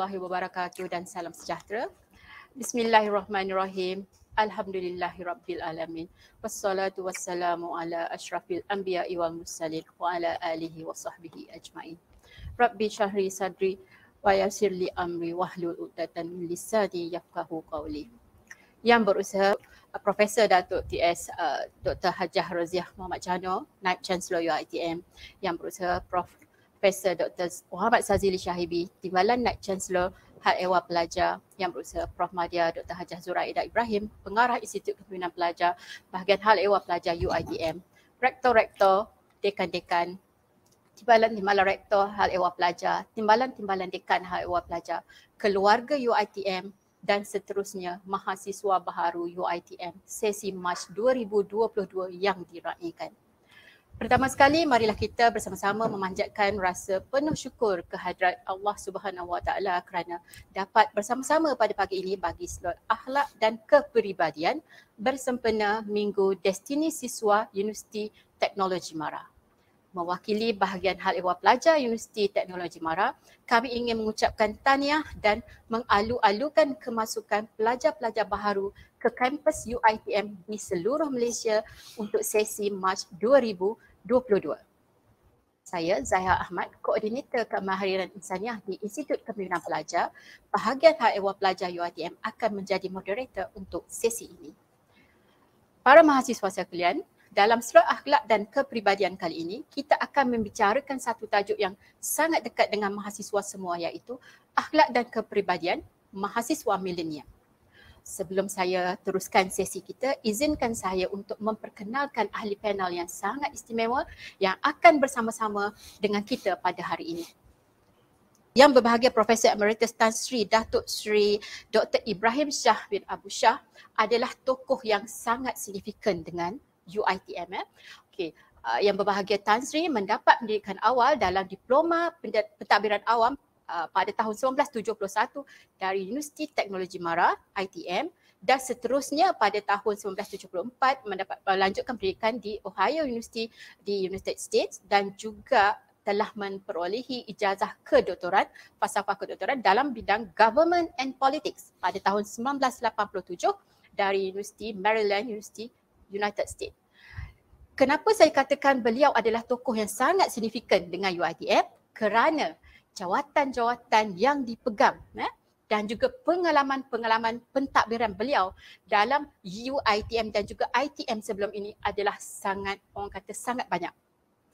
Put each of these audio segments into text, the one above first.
warahmatullahi wabarakatuh dan salam sejahtera. Bismillahirrahmanirrahim. Alhamdulillahirrabbilalamin. Wassalatu wassalamu ala ashrafil anbiya wa mursalin wa ala alihi wa sahbihi ajma'in. Rabbi syahri sadri wa yasir li amri wahlul uqdatan lisani yafqahu qawli. Yang berusaha uh, Profesor Datuk TS uh, Dr. Hajah Raziah Muhammad Jano, Naib Chancellor UITM yang berusaha Prof. Profesor Dr. Muhammad Sazili Shahibi, Timbalan Naik Chancellor Hal Ewal Pelajar yang berusaha Prof. Madia Dr. Hajah Zuraida Ibrahim, Pengarah Institut Kepimpinan Pelajar, Bahagian Hal Ewal Pelajar UIDM, Rektor-Rektor, Dekan-Dekan, Timbalan Timbalan Rektor Hal Ewal Pelajar, Timbalan Timbalan Dekan Hal Ewal Pelajar, Keluarga UITM dan seterusnya mahasiswa baharu UITM sesi Mac 2022 yang diraikan. Pertama sekali marilah kita bersama-sama memanjatkan rasa penuh syukur kehadrat Allah Subhanahu Wa Taala kerana dapat bersama-sama pada pagi ini bagi slot akhlak dan kepribadian bersempena Minggu Destini Siswa Universiti Teknologi Mara. Mewakili bahagian hal ehwal pelajar Universiti Teknologi Mara, kami ingin mengucapkan tahniah dan mengalu-alukan kemasukan pelajar-pelajar baharu ke kampus UITM di seluruh Malaysia untuk sesi Mac 2022. Saya Zahir Ahmad, Koordinator Kemahiran Insaniah di Institut Kepimpinan Pelajar, bahagian hak ehwal pelajar UITM akan menjadi moderator untuk sesi ini. Para mahasiswa sekalian, dalam slot akhlak dan kepribadian kali ini, kita akan membicarakan satu tajuk yang sangat dekat dengan mahasiswa semua iaitu akhlak dan kepribadian mahasiswa milenial sebelum saya teruskan sesi kita, izinkan saya untuk memperkenalkan ahli panel yang sangat istimewa yang akan bersama-sama dengan kita pada hari ini. Yang berbahagia Profesor Emeritus Tan Sri Datuk Sri Dr. Ibrahim Shah bin Abu Shah adalah tokoh yang sangat signifikan dengan UITM. Eh? Okay. Uh, yang berbahagia Tan Sri mendapat pendidikan awal dalam Diploma Pentadbiran Awam Uh, pada tahun 1971 dari Universiti Teknologi Mara ITM dan seterusnya pada tahun 1974 mendapat melanjutkan uh, pendidikan di Ohio University di United States dan juga telah memperolehi ijazah kedoktoran falsafah kedoktoran dalam bidang government and politics pada tahun 1987 dari University Maryland University United States. Kenapa saya katakan beliau adalah tokoh yang sangat signifikan dengan UITF? Kerana jawatan-jawatan yang dipegang eh? dan juga pengalaman-pengalaman pentadbiran beliau dalam UITM dan juga ITM sebelum ini adalah sangat orang kata sangat banyak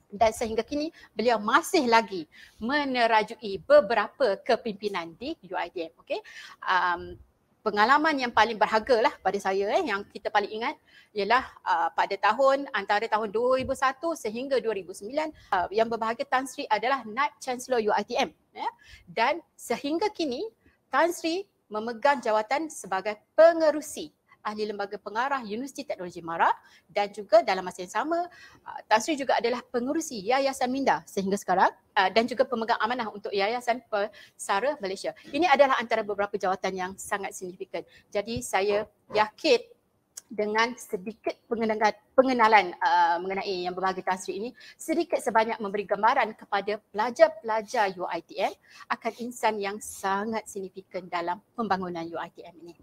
dan sehingga kini beliau masih lagi menerajui beberapa kepimpinan di UITM Okay. um, pengalaman yang paling berharga lah pada saya eh, yang kita paling ingat ialah uh, pada tahun antara tahun 2001 sehingga 2009 uh, yang berbahagia Tan Sri adalah Naib Chancellor UiTM eh. Ya. dan sehingga kini Tan Sri memegang jawatan sebagai pengerusi ahli lembaga pengarah Universiti Teknologi Mara dan juga dalam masa yang sama ah, Tan Sri juga adalah pengurusi Yayasan Minda sehingga sekarang ah, dan juga pemegang amanah untuk Yayasan Pesara Malaysia. Ini adalah antara beberapa jawatan yang sangat signifikan. Jadi saya yakin dengan sedikit pengenalan, pengenalan uh, mengenai yang berbahagia Tan ini sedikit sebanyak memberi gambaran kepada pelajar-pelajar UITM akan insan yang sangat signifikan dalam pembangunan UITM ini.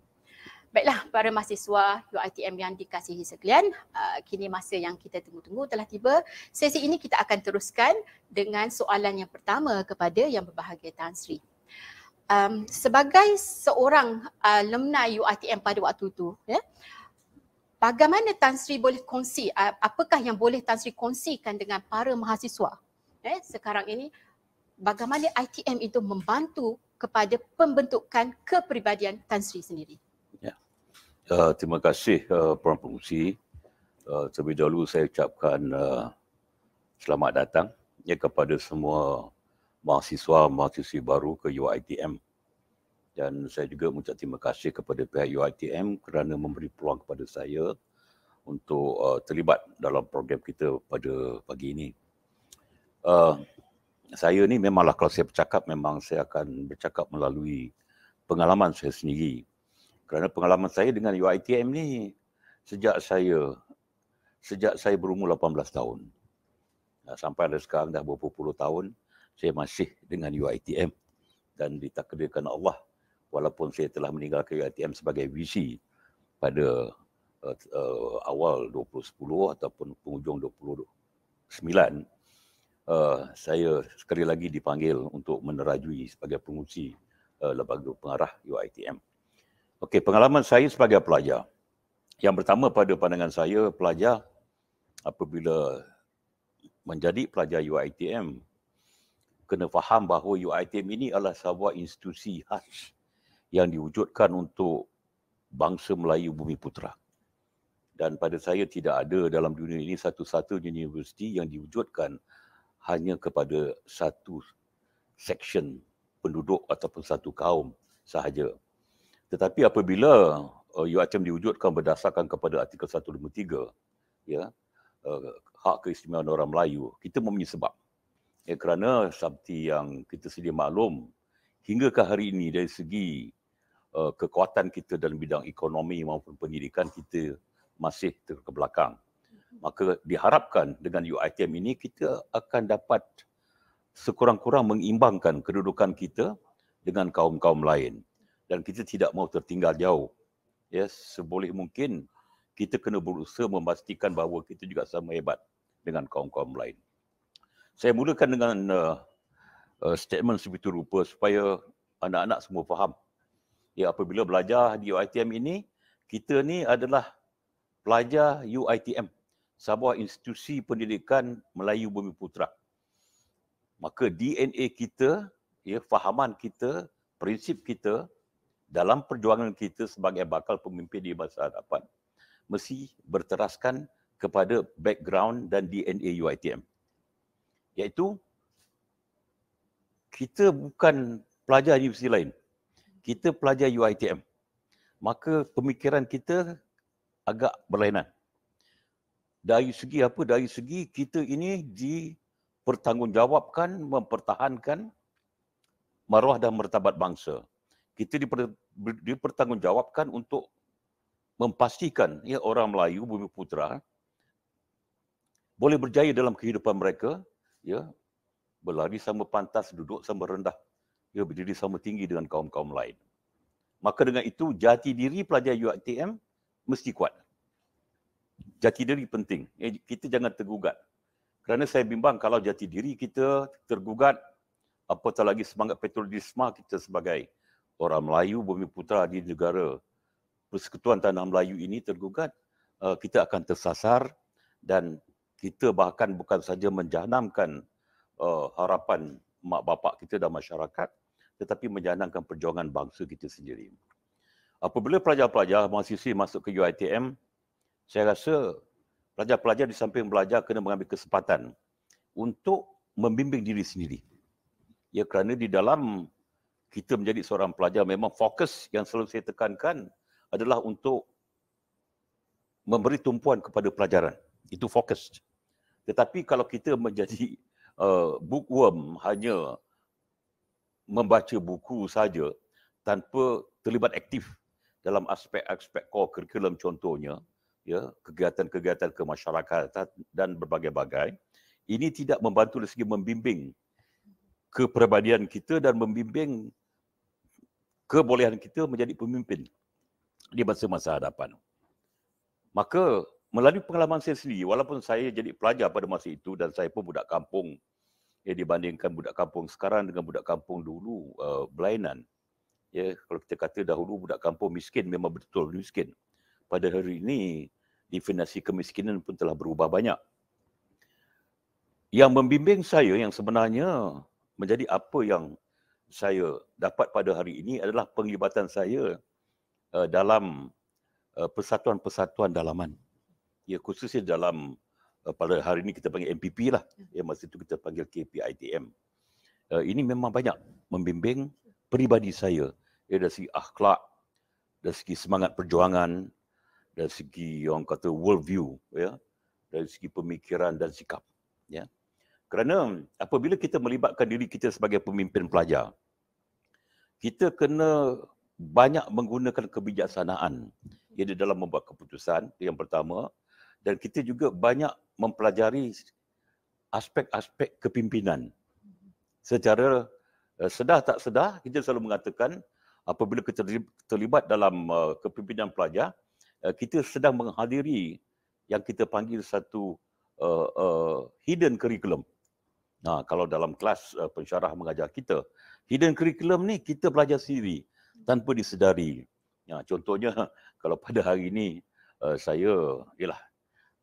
Baiklah para mahasiswa UITM yang dikasihi sekalian, uh, kini masa yang kita tunggu-tunggu telah tiba. Sesi ini kita akan teruskan dengan soalan yang pertama kepada yang berbahagia Tan Sri. Um, sebagai seorang uh, alumni UITM pada waktu itu, ya, bagaimana Tan Sri boleh kongsi, uh, apakah yang boleh Tan Sri kongsikan dengan para mahasiswa ya, sekarang ini, bagaimana ITM itu membantu kepada pembentukan kepribadian Tan Sri sendiri? Uh, terima kasih uh, Puan Pengusi. Uh, terlebih dahulu saya ucapkan uh, selamat datang ya, kepada semua mahasiswa mahasiswa baru ke UITM. Dan saya juga mengucap terima kasih kepada pihak UITM kerana memberi peluang kepada saya untuk uh, terlibat dalam program kita pada pagi ini. Uh, saya ni memanglah kalau saya bercakap, memang saya akan bercakap melalui pengalaman saya sendiri. Kerana pengalaman saya dengan UITM ni sejak saya sejak saya berumur 18 tahun. Sampai ada sekarang dah berpuluh-puluh tahun saya masih dengan UITM dan ditakdirkan Allah walaupun saya telah meninggalkan UITM sebagai VC pada uh, uh, awal 2010 ataupun penghujung 2009 Uh, eh, saya sekali lagi dipanggil untuk menerajui sebagai pengurusi uh, lembaga pengarah UITM. Okey, pengalaman saya sebagai pelajar. Yang pertama pada pandangan saya pelajar apabila menjadi pelajar UiTM kena faham bahawa UiTM ini adalah sebuah institusi khas yang diwujudkan untuk bangsa Melayu bumi putra. Dan pada saya tidak ada dalam dunia ini satu satu universiti yang diwujudkan hanya kepada satu section penduduk ataupun satu kaum sahaja. Tetapi apabila UITM uh, diwujudkan berdasarkan kepada artikel 153 ya uh, hak keistimewaan orang Melayu kita mempunyai sebab ya kerana seperti yang kita sedia maklum hingga ke hari ini dari segi uh, kekuatan kita dalam bidang ekonomi maupun pendidikan kita masih terkebelakang maka diharapkan dengan UITM ini kita akan dapat sekurang-kurang mengimbangkan kedudukan kita dengan kaum-kaum lain dan kita tidak mahu tertinggal jauh. Ya, seboleh mungkin kita kena berusaha memastikan bahawa kita juga sama hebat dengan kaum-kaum lain. Saya mulakan dengan uh, uh, statement sebegitu rupa supaya anak-anak semua faham. Ya, apabila belajar di UiTM ini, kita ni adalah pelajar UiTM, sebuah Institusi Pendidikan Melayu Bumi Putra. Maka DNA kita, ya, fahaman kita, prinsip kita, dalam perjuangan kita sebagai bakal pemimpin di masa hadapan mesti berteraskan kepada background dan DNA UiTM iaitu kita bukan pelajar universiti lain kita pelajar UiTM maka pemikiran kita agak berlainan dari segi apa dari segi kita ini dipertanggungjawabkan mempertahankan maruah dan martabat bangsa kita diper, dipertanggungjawabkan untuk memastikan ya orang Melayu bumi putra boleh berjaya dalam kehidupan mereka ya berlari sama pantas duduk sama rendah ya berdiri sama tinggi dengan kaum-kaum lain maka dengan itu jati diri pelajar UiTM mesti kuat jati diri penting ya, kita jangan tergugat kerana saya bimbang kalau jati diri kita tergugat apatah lagi semangat petrodisma kita sebagai orang Melayu bumi putra di negara Persekutuan Tanah Melayu ini tergugat, uh, kita akan tersasar dan kita bahkan bukan saja menjanamkan uh, harapan mak bapak kita dan masyarakat tetapi menjanamkan perjuangan bangsa kita sendiri. Apabila pelajar-pelajar mahasiswa masuk ke UiTM, saya rasa pelajar-pelajar di samping belajar kena mengambil kesempatan untuk membimbing diri sendiri. Ya kerana di dalam kita menjadi seorang pelajar memang fokus yang selalu saya tekankan adalah untuk memberi tumpuan kepada pelajaran. Itu fokus. Tetapi kalau kita menjadi uh, bookworm hanya membaca buku saja tanpa terlibat aktif dalam aspek-aspek core curriculum contohnya, ya, kegiatan-kegiatan ke masyarakat dan berbagai-bagai, ini tidak membantu dari segi membimbing kepribadian kita dan membimbing kebolehan kita menjadi pemimpin di masa-masa hadapan. Maka melalui pengalaman saya sendiri, walaupun saya jadi pelajar pada masa itu dan saya pun budak kampung, ya, dibandingkan budak kampung sekarang dengan budak kampung dulu, uh, belainan. Ya, kalau kita kata dahulu budak kampung miskin, memang betul miskin. Pada hari ini, definisi kemiskinan pun telah berubah banyak. Yang membimbing saya yang sebenarnya menjadi apa yang saya dapat pada hari ini adalah penglibatan saya uh, dalam uh, persatuan-persatuan dalaman. Ya khususnya dalam uh, pada hari ini kita panggil MPP lah. Hmm. Ya masa itu kita panggil KPITM. Uh, ini memang banyak membimbing peribadi saya ya, dari segi akhlak, dari segi semangat perjuangan, dari segi orang kata world view ya, dari segi pemikiran dan sikap ya. Kerana apabila kita melibatkan diri kita sebagai pemimpin pelajar, kita kena banyak menggunakan kebijaksanaan ia di dalam membuat keputusan yang pertama dan kita juga banyak mempelajari aspek-aspek kepimpinan secara uh, eh, sedar tak sedar kita selalu mengatakan apabila kita terlibat dalam uh, kepimpinan pelajar uh, kita sedang menghadiri yang kita panggil satu uh, uh, hidden curriculum Nah, kalau dalam kelas uh, pensyarah mengajar kita, hidden curriculum ni kita belajar sendiri tanpa disedari. Ya, contohnya kalau pada hari ini uh, eh, saya ialah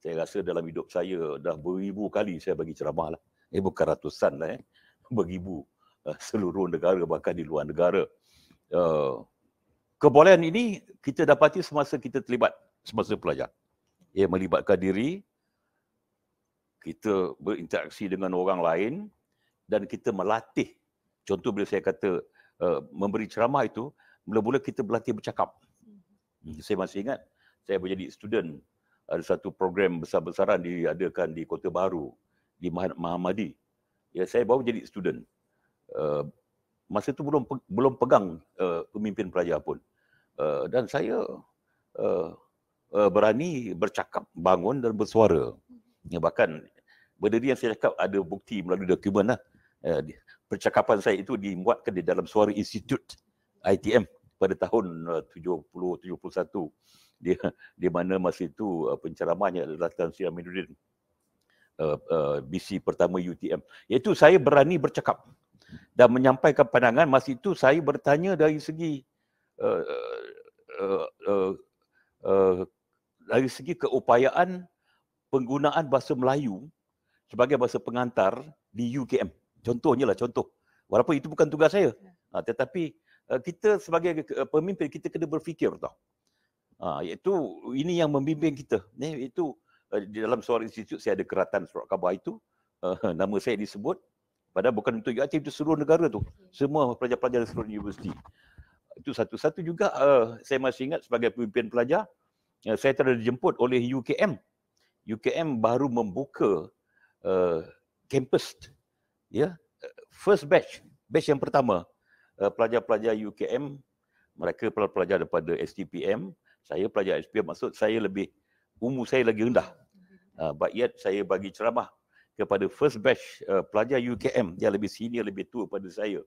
saya rasa dalam hidup saya dah beribu kali saya bagi ceramah lah. Eh bukan ratusan lah eh. Beribu uh, seluruh negara bahkan di luar negara. Uh, kebolehan ini kita dapati semasa kita terlibat semasa pelajar. ia melibatkan diri, kita berinteraksi dengan orang lain dan kita melatih contoh bila saya kata uh, memberi ceramah itu mula-mula kita berlatih bercakap mm-hmm. saya masih ingat saya menjadi student ada satu program besar-besaran diadakan di Kota Baru di Mahamadi ya saya baru jadi student uh, masa itu belum belum pegang uh, pemimpin pelajar pun uh, dan saya uh, uh, berani bercakap bangun dan bersuara Ya, bahkan benda ni yang saya cakap ada bukti melalui dokumen lah. Uh, percakapan saya itu dimuatkan di dalam suara institut ITM pada tahun uh, 70-71 di, di mana masa itu uh, penceramahnya adalah Tan Sri Aminuddin uh, eh, uh, BC pertama UTM iaitu saya berani bercakap dan menyampaikan pandangan masa itu saya bertanya dari segi uh, uh, uh, uh, uh, dari segi keupayaan penggunaan bahasa Melayu sebagai bahasa pengantar di UKM. Contohnya lah contoh. Walaupun itu bukan tugas saya. Ya. Ha, tetapi uh, kita sebagai uh, pemimpin kita kena berfikir tau. Ha, iaitu ini yang membimbing kita. Ini itu eh, di dalam suara institut saya ada keratan surat khabar itu uh, nama saya disebut padahal bukan untuk UiTM itu seluruh negara tu. Semua pelajar-pelajar seluruh universiti. Itu satu-satu juga uh, saya masih ingat sebagai pemimpin pelajar uh, saya telah dijemput oleh UKM UKM baru membuka uh, kampus ya yeah? first batch batch yang pertama uh, pelajar-pelajar UKM mereka pelajar-pelajar daripada STPM saya pelajar SPM maksud saya lebih umur saya lagi rendah uh, but yet saya bagi ceramah kepada first batch uh, pelajar UKM dia lebih senior lebih tua pada saya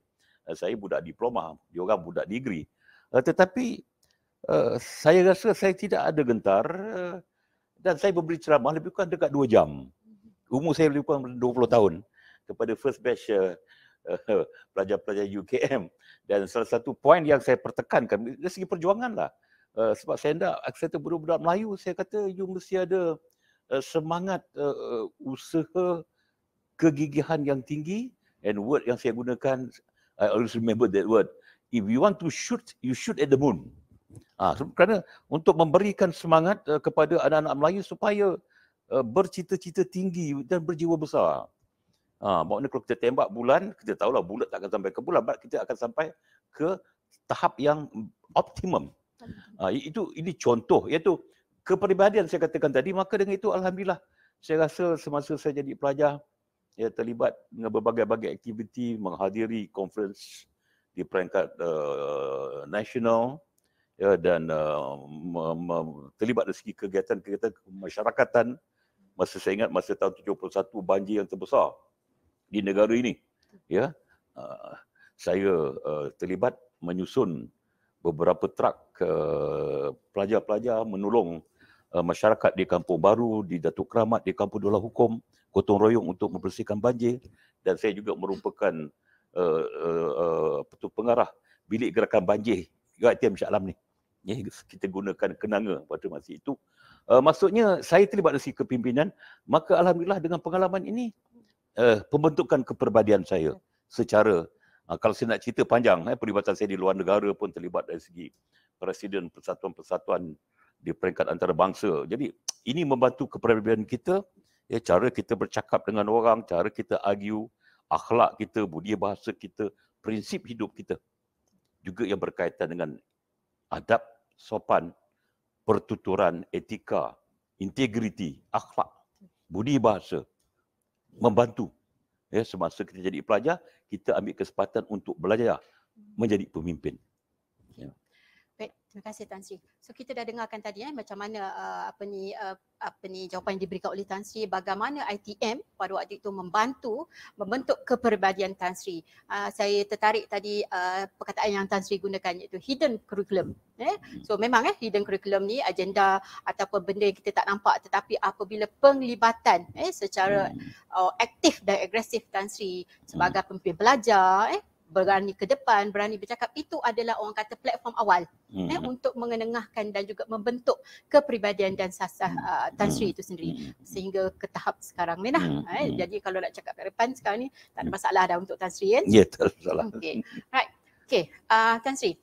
uh, saya budak diploma dia orang budak degree uh, tetapi uh, saya rasa saya tidak ada gentar uh, dan saya memberi ceramah lebih kurang dekat 2 jam. Mhm. Umur saya lebih kurang 20 tahun kepada first batch uh, eh, uh, pelajar-pelajar UKM. Dan salah satu poin yang saya pertekankan, dari segi perjuangan lah. Uh, sebab saya hendak accepted budak-budak Melayu, saya kata you mesti ada uh, semangat uh, usaha kegigihan yang tinggi and word yang saya gunakan, I always remember that word. If you want to shoot, you shoot at the moon. Ha, kerana untuk memberikan semangat uh, kepada anak-anak Melayu supaya uh, bercita-cita tinggi dan berjiwa besar. Ha, ah, maknanya kalau kita tembak bulan, kita tahulah bulat tak akan sampai ke bulan, but kita akan sampai ke tahap yang optimum. Ha, itu ini contoh, iaitu kepribadian saya katakan tadi, maka dengan itu Alhamdulillah saya rasa semasa saya jadi pelajar, ya, terlibat dengan berbagai-bagai aktiviti, menghadiri conference di peringkat uh, nasional, ya dan uh, terlibat dari segi kegiatan-kegiatan kemasyarakatan masa saya ingat masa tahun 71 banjir yang terbesar di negara ini ya uh, saya uh, terlibat menyusun beberapa trak uh, pelajar-pelajar menolong uh, masyarakat di Kampung Baru di Datuk Keramat di Kampung Dolah Hukum Gotong Royong untuk membersihkan banjir dan saya juga merupakan uh, uh, uh, pengarah bilik gerakan banjir Gaitiam Syaklam ni ya, kita gunakan kenanga pada masa itu. Uh, maksudnya saya terlibat dari segi kepimpinan, maka alhamdulillah dengan pengalaman ini uh, pembentukan keperbadian saya secara uh, kalau saya nak cerita panjang eh, perlibatan saya di luar negara pun terlibat dari segi presiden persatuan-persatuan di peringkat antarabangsa. Jadi ini membantu keperbadian kita ya cara kita bercakap dengan orang, cara kita argue, akhlak kita, budi bahasa kita, prinsip hidup kita juga yang berkaitan dengan adab sopan, pertuturan, etika, integriti, akhlak, budi bahasa, membantu. Ya, semasa kita jadi pelajar, kita ambil kesempatan untuk belajar menjadi pemimpin. Terima kasih Tan Sri. So kita dah dengarkan tadi eh macam mana uh, apa ni uh, apa ni jawapan yang diberikan oleh Tan Sri bagaimana ITM pada waktu itu membantu membentuk kepribadian Tan Sri. Uh, saya tertarik tadi uh, perkataan yang Tan Sri gunakan iaitu hidden curriculum. Eh? So memang eh hidden curriculum ni agenda ataupun benda yang kita tak nampak tetapi apabila penglibatan eh secara hmm. uh, aktif dan agresif Tan Sri sebagai hmm. pemimpin pelajar eh berani ke depan, berani bercakap itu adalah orang kata platform awal hmm. eh, untuk mengenengahkan dan juga membentuk kepribadian dan sasah hmm. uh, Tan Sri itu hmm. sendiri hmm. sehingga ke tahap sekarang ni lah. Hmm. Eh. Jadi kalau nak cakap ke depan sekarang ni tak ada masalah dah untuk Tan Sri kan? Ya, tak ada masalah. Okay. Right. Okay. Uh, Tan Sri,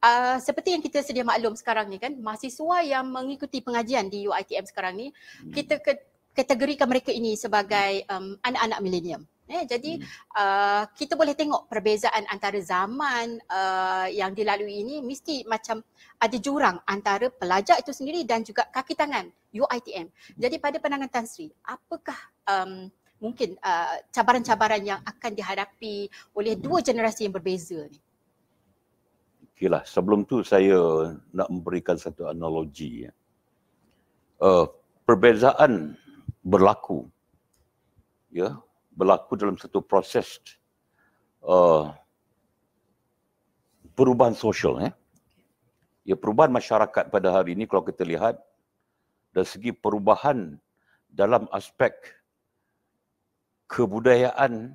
Uh, seperti yang kita sedia maklum sekarang ni kan mahasiswa yang mengikuti pengajian di UiTM sekarang ni kita ke- kategorikan mereka ini sebagai um, anak-anak milenium. Eh, jadi hmm. uh, kita boleh tengok perbezaan antara zaman uh, yang dilalui ini mesti macam ada jurang antara pelajar itu sendiri dan juga kaki tangan UITM. Hmm. Jadi pada pandangan Tan Sri, apakah um, mungkin uh, cabaran-cabaran yang akan dihadapi oleh dua hmm. generasi yang berbeza ni? lah. sebelum tu saya nak memberikan satu analogi. Ya. Uh, perbezaan berlaku ya berlaku dalam satu proses uh, perubahan sosial. Eh? Ya, perubahan masyarakat pada hari ini kalau kita lihat dari segi perubahan dalam aspek kebudayaan,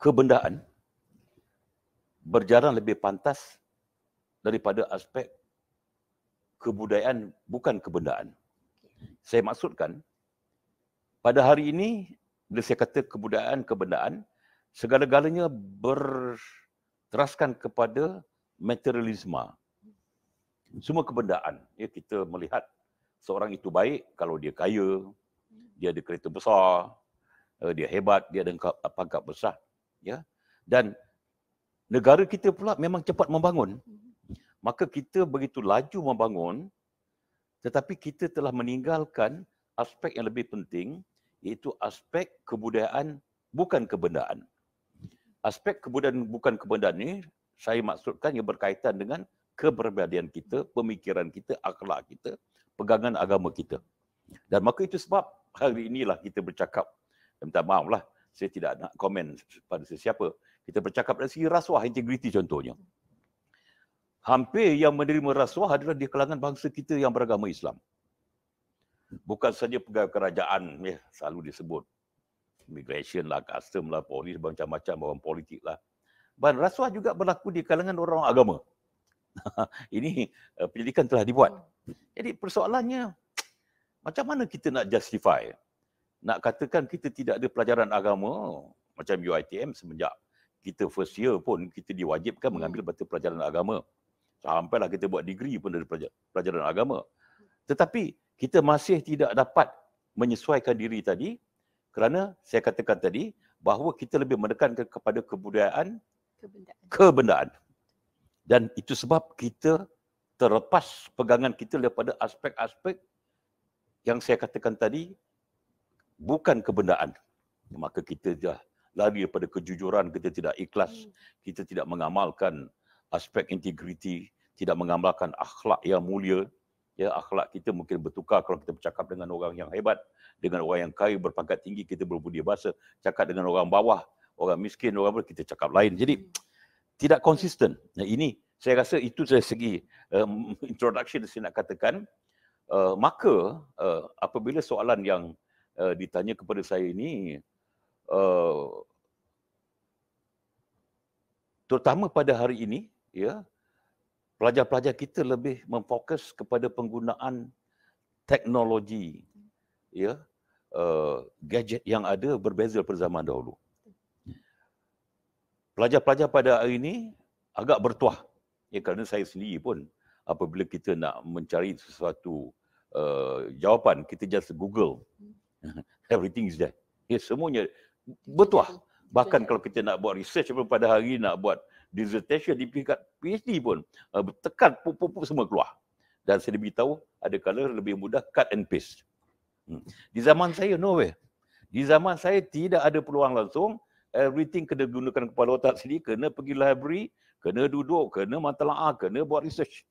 kebendaan berjalan lebih pantas daripada aspek kebudayaan bukan kebendaan. Saya maksudkan pada hari ini bila saya kata kebudayaan kebendaan segala-galanya berteraskan kepada materialisme semua kebendaan ya kita melihat seorang itu baik kalau dia kaya dia ada kereta besar eh, dia hebat dia ada pangkat besar ya dan negara kita pula memang cepat membangun maka kita begitu laju membangun tetapi kita telah meninggalkan aspek yang lebih penting iaitu aspek kebudayaan bukan kebendaan. Aspek kebudayaan bukan kebendaan ini saya maksudkan yang berkaitan dengan keberbedaan kita, pemikiran kita, akhlak kita, pegangan agama kita. Dan maka itu sebab hari inilah kita bercakap. Saya minta maaf saya tidak nak komen pada sesiapa. Kita bercakap dari segi rasuah, integriti contohnya. Hampir yang menerima rasuah adalah di kalangan bangsa kita yang beragama Islam bukan saja pegawai kerajaan ya selalu disebut immigration lah custom lah polis macam-macam orang politik lah dan rasuah juga berlaku di kalangan orang agama ini uh, eh, penyelidikan telah dibuat jadi persoalannya macam mana kita nak justify nak katakan kita tidak ada pelajaran agama macam UiTM semenjak kita first year pun kita diwajibkan mengambil mata hmm. pelajaran agama sampailah kita buat degree pun dari pelajaran agama tetapi kita masih tidak dapat menyesuaikan diri tadi kerana saya katakan tadi bahawa kita lebih menekankan kepada kebudayaan kebendaan. kebendaan. Dan itu sebab kita terlepas pegangan kita daripada aspek-aspek yang saya katakan tadi bukan kebendaan. Maka kita dah lari daripada kejujuran, kita tidak ikhlas, hmm. kita tidak mengamalkan aspek integriti, tidak mengamalkan akhlak yang mulia ya akhlak kita mungkin bertukar kalau kita bercakap dengan orang yang hebat dengan orang yang kaya berpangkat tinggi kita berbudi bahasa cakap dengan orang bawah orang miskin orang apa kita cakap lain jadi hmm. tidak konsisten nah ini saya rasa itu dari segi um, introduction saya nak katakan uh, maka uh, apabila soalan yang uh, ditanya kepada saya ini uh, terutama pada hari ini ya pelajar-pelajar kita lebih memfokus kepada penggunaan teknologi ya uh, gadget yang ada berbeza pada zaman dahulu. Pelajar-pelajar pada hari ini agak bertuah ya kerana saya sendiri pun apabila kita nak mencari sesuatu uh, jawapan kita just google everything is there. Ya semuanya bertuah bahkan kalau kita nak buat research pun pada hari nak buat dissertation, peringkat PhD pun uh, tekan pupuk-pupuk semua keluar. Dan saya beritahu ada kala lebih mudah cut and paste. Hmm. Di zaman saya no way. Di zaman saya tidak ada peluang langsung. Everything kena gunakan kepala otak sendiri, kena pergi library, kena duduk, kena matlaah, kena buat research.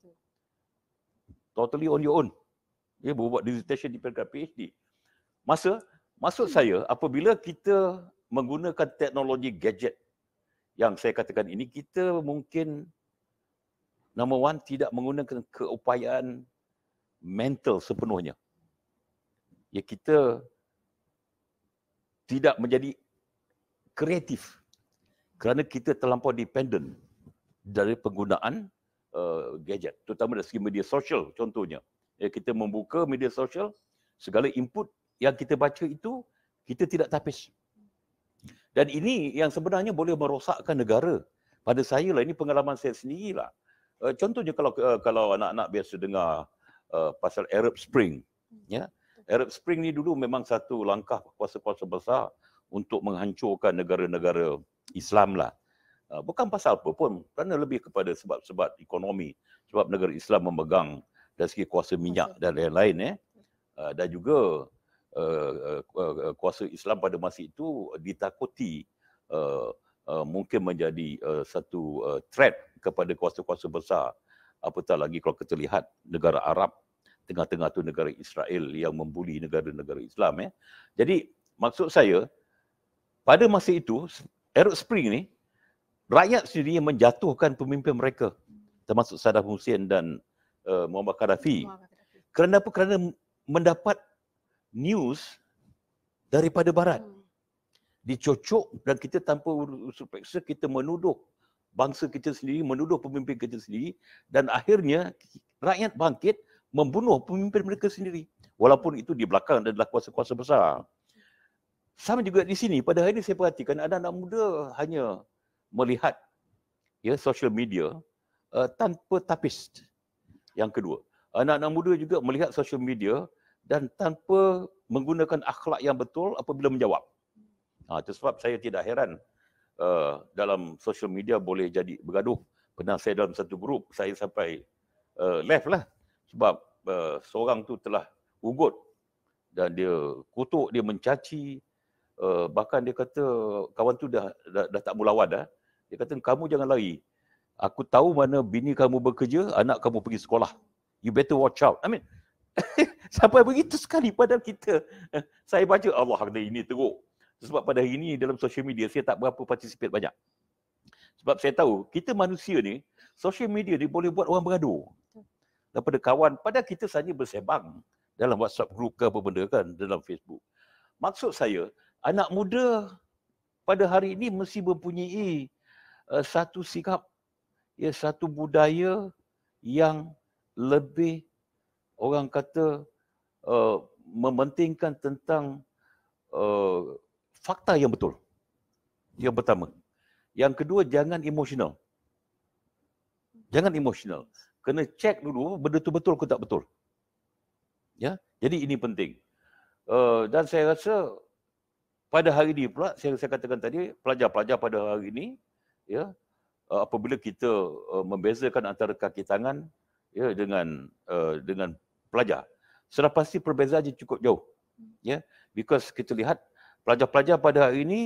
Totally on your own. Ya, yeah, buat dissertation di peringkat PhD. Masa, maksud saya, apabila kita menggunakan teknologi gadget yang saya katakan ini kita mungkin number one tidak menggunakan keupayaan mental sepenuhnya. Ya kita tidak menjadi kreatif kerana kita terlampau dependent dari penggunaan uh, gadget terutama dari segi media sosial contohnya. Ya kita membuka media sosial segala input yang kita baca itu kita tidak tapis. Dan ini yang sebenarnya boleh merosakkan negara. Pada saya lah, ini pengalaman saya sendirilah. Uh, contohnya kalau uh, kalau anak-anak biasa dengar uh, pasal Arab Spring. Hmm. ya Arab Spring ni dulu memang satu langkah kuasa-kuasa besar untuk menghancurkan negara-negara Islam lah. Uh, bukan pasal apa pun, kerana lebih kepada sebab-sebab ekonomi. Sebab negara Islam memegang dari segi kuasa minyak dan lain-lain. Ya. Eh. Uh, dan juga Eh, eh, eh, kuasa Islam pada masa itu ditakuti uh, uh, mungkin menjadi uh, satu uh, threat kepada kuasa-kuasa besar apatah lagi kalau kita lihat negara Arab tengah-tengah tu negara Israel yang membuli negara-negara Islam eh. Jadi maksud saya pada masa itu Arab Spring ni rakyat sendiri menjatuhkan pemimpin mereka termasuk Saddam Hussein dan uh, Muammar Qaddafi Kenapa? Kerana, kerana mendapat news daripada barat. Hmm. Dicocok dan kita tanpa usul paksa kita menuduh bangsa kita sendiri, menuduh pemimpin kita sendiri dan akhirnya rakyat bangkit membunuh pemimpin mereka sendiri. Walaupun itu di belakang adalah kuasa-kuasa besar. Sama juga di sini, pada hari ini saya perhatikan ada anak muda hanya melihat ya social media uh, tanpa tapis. Yang kedua, anak-anak muda juga melihat social media dan tanpa menggunakan akhlak yang betul apabila menjawab. Ha, itu sebab saya tidak heran uh, dalam social media boleh jadi bergaduh. Pernah saya dalam satu grup, saya sampai uh, left lah. Sebab uh, seorang tu telah ugut dan dia kutuk, dia mencaci. Uh, bahkan dia kata, kawan tu dah, dah, dah tak berlawan dah. Dia kata, kamu jangan lari. Aku tahu mana bini kamu bekerja, anak kamu pergi sekolah. You better watch out. I mean, sampai begitu sekali pada kita. Eh, saya baca Allah kata ini teruk. Sebab pada hari ini dalam social media saya tak berapa participate banyak. Sebab saya tahu kita manusia ni social media ni boleh buat orang beradu. Daripada kawan pada kita saja bersebang dalam WhatsApp group ke apa benda kan dalam Facebook. Maksud saya anak muda pada hari ini mesti mempunyai uh, satu sikap ya satu budaya yang lebih orang kata uh, mementingkan tentang uh, fakta yang betul. Yang pertama. Yang kedua jangan emosional. Jangan emosional. Kena cek dulu oh, benda tu betul ke tak betul. Ya, jadi ini penting. Uh, dan saya rasa pada hari ini pula saya saya katakan tadi pelajar-pelajar pada hari ini ya uh, apabila kita uh, membezakan antara kaki tangan ya dengan uh, dengan pelajar. Sudah pasti perbezaannya cukup jauh. Ya, yeah? because kita lihat pelajar-pelajar pada hari ini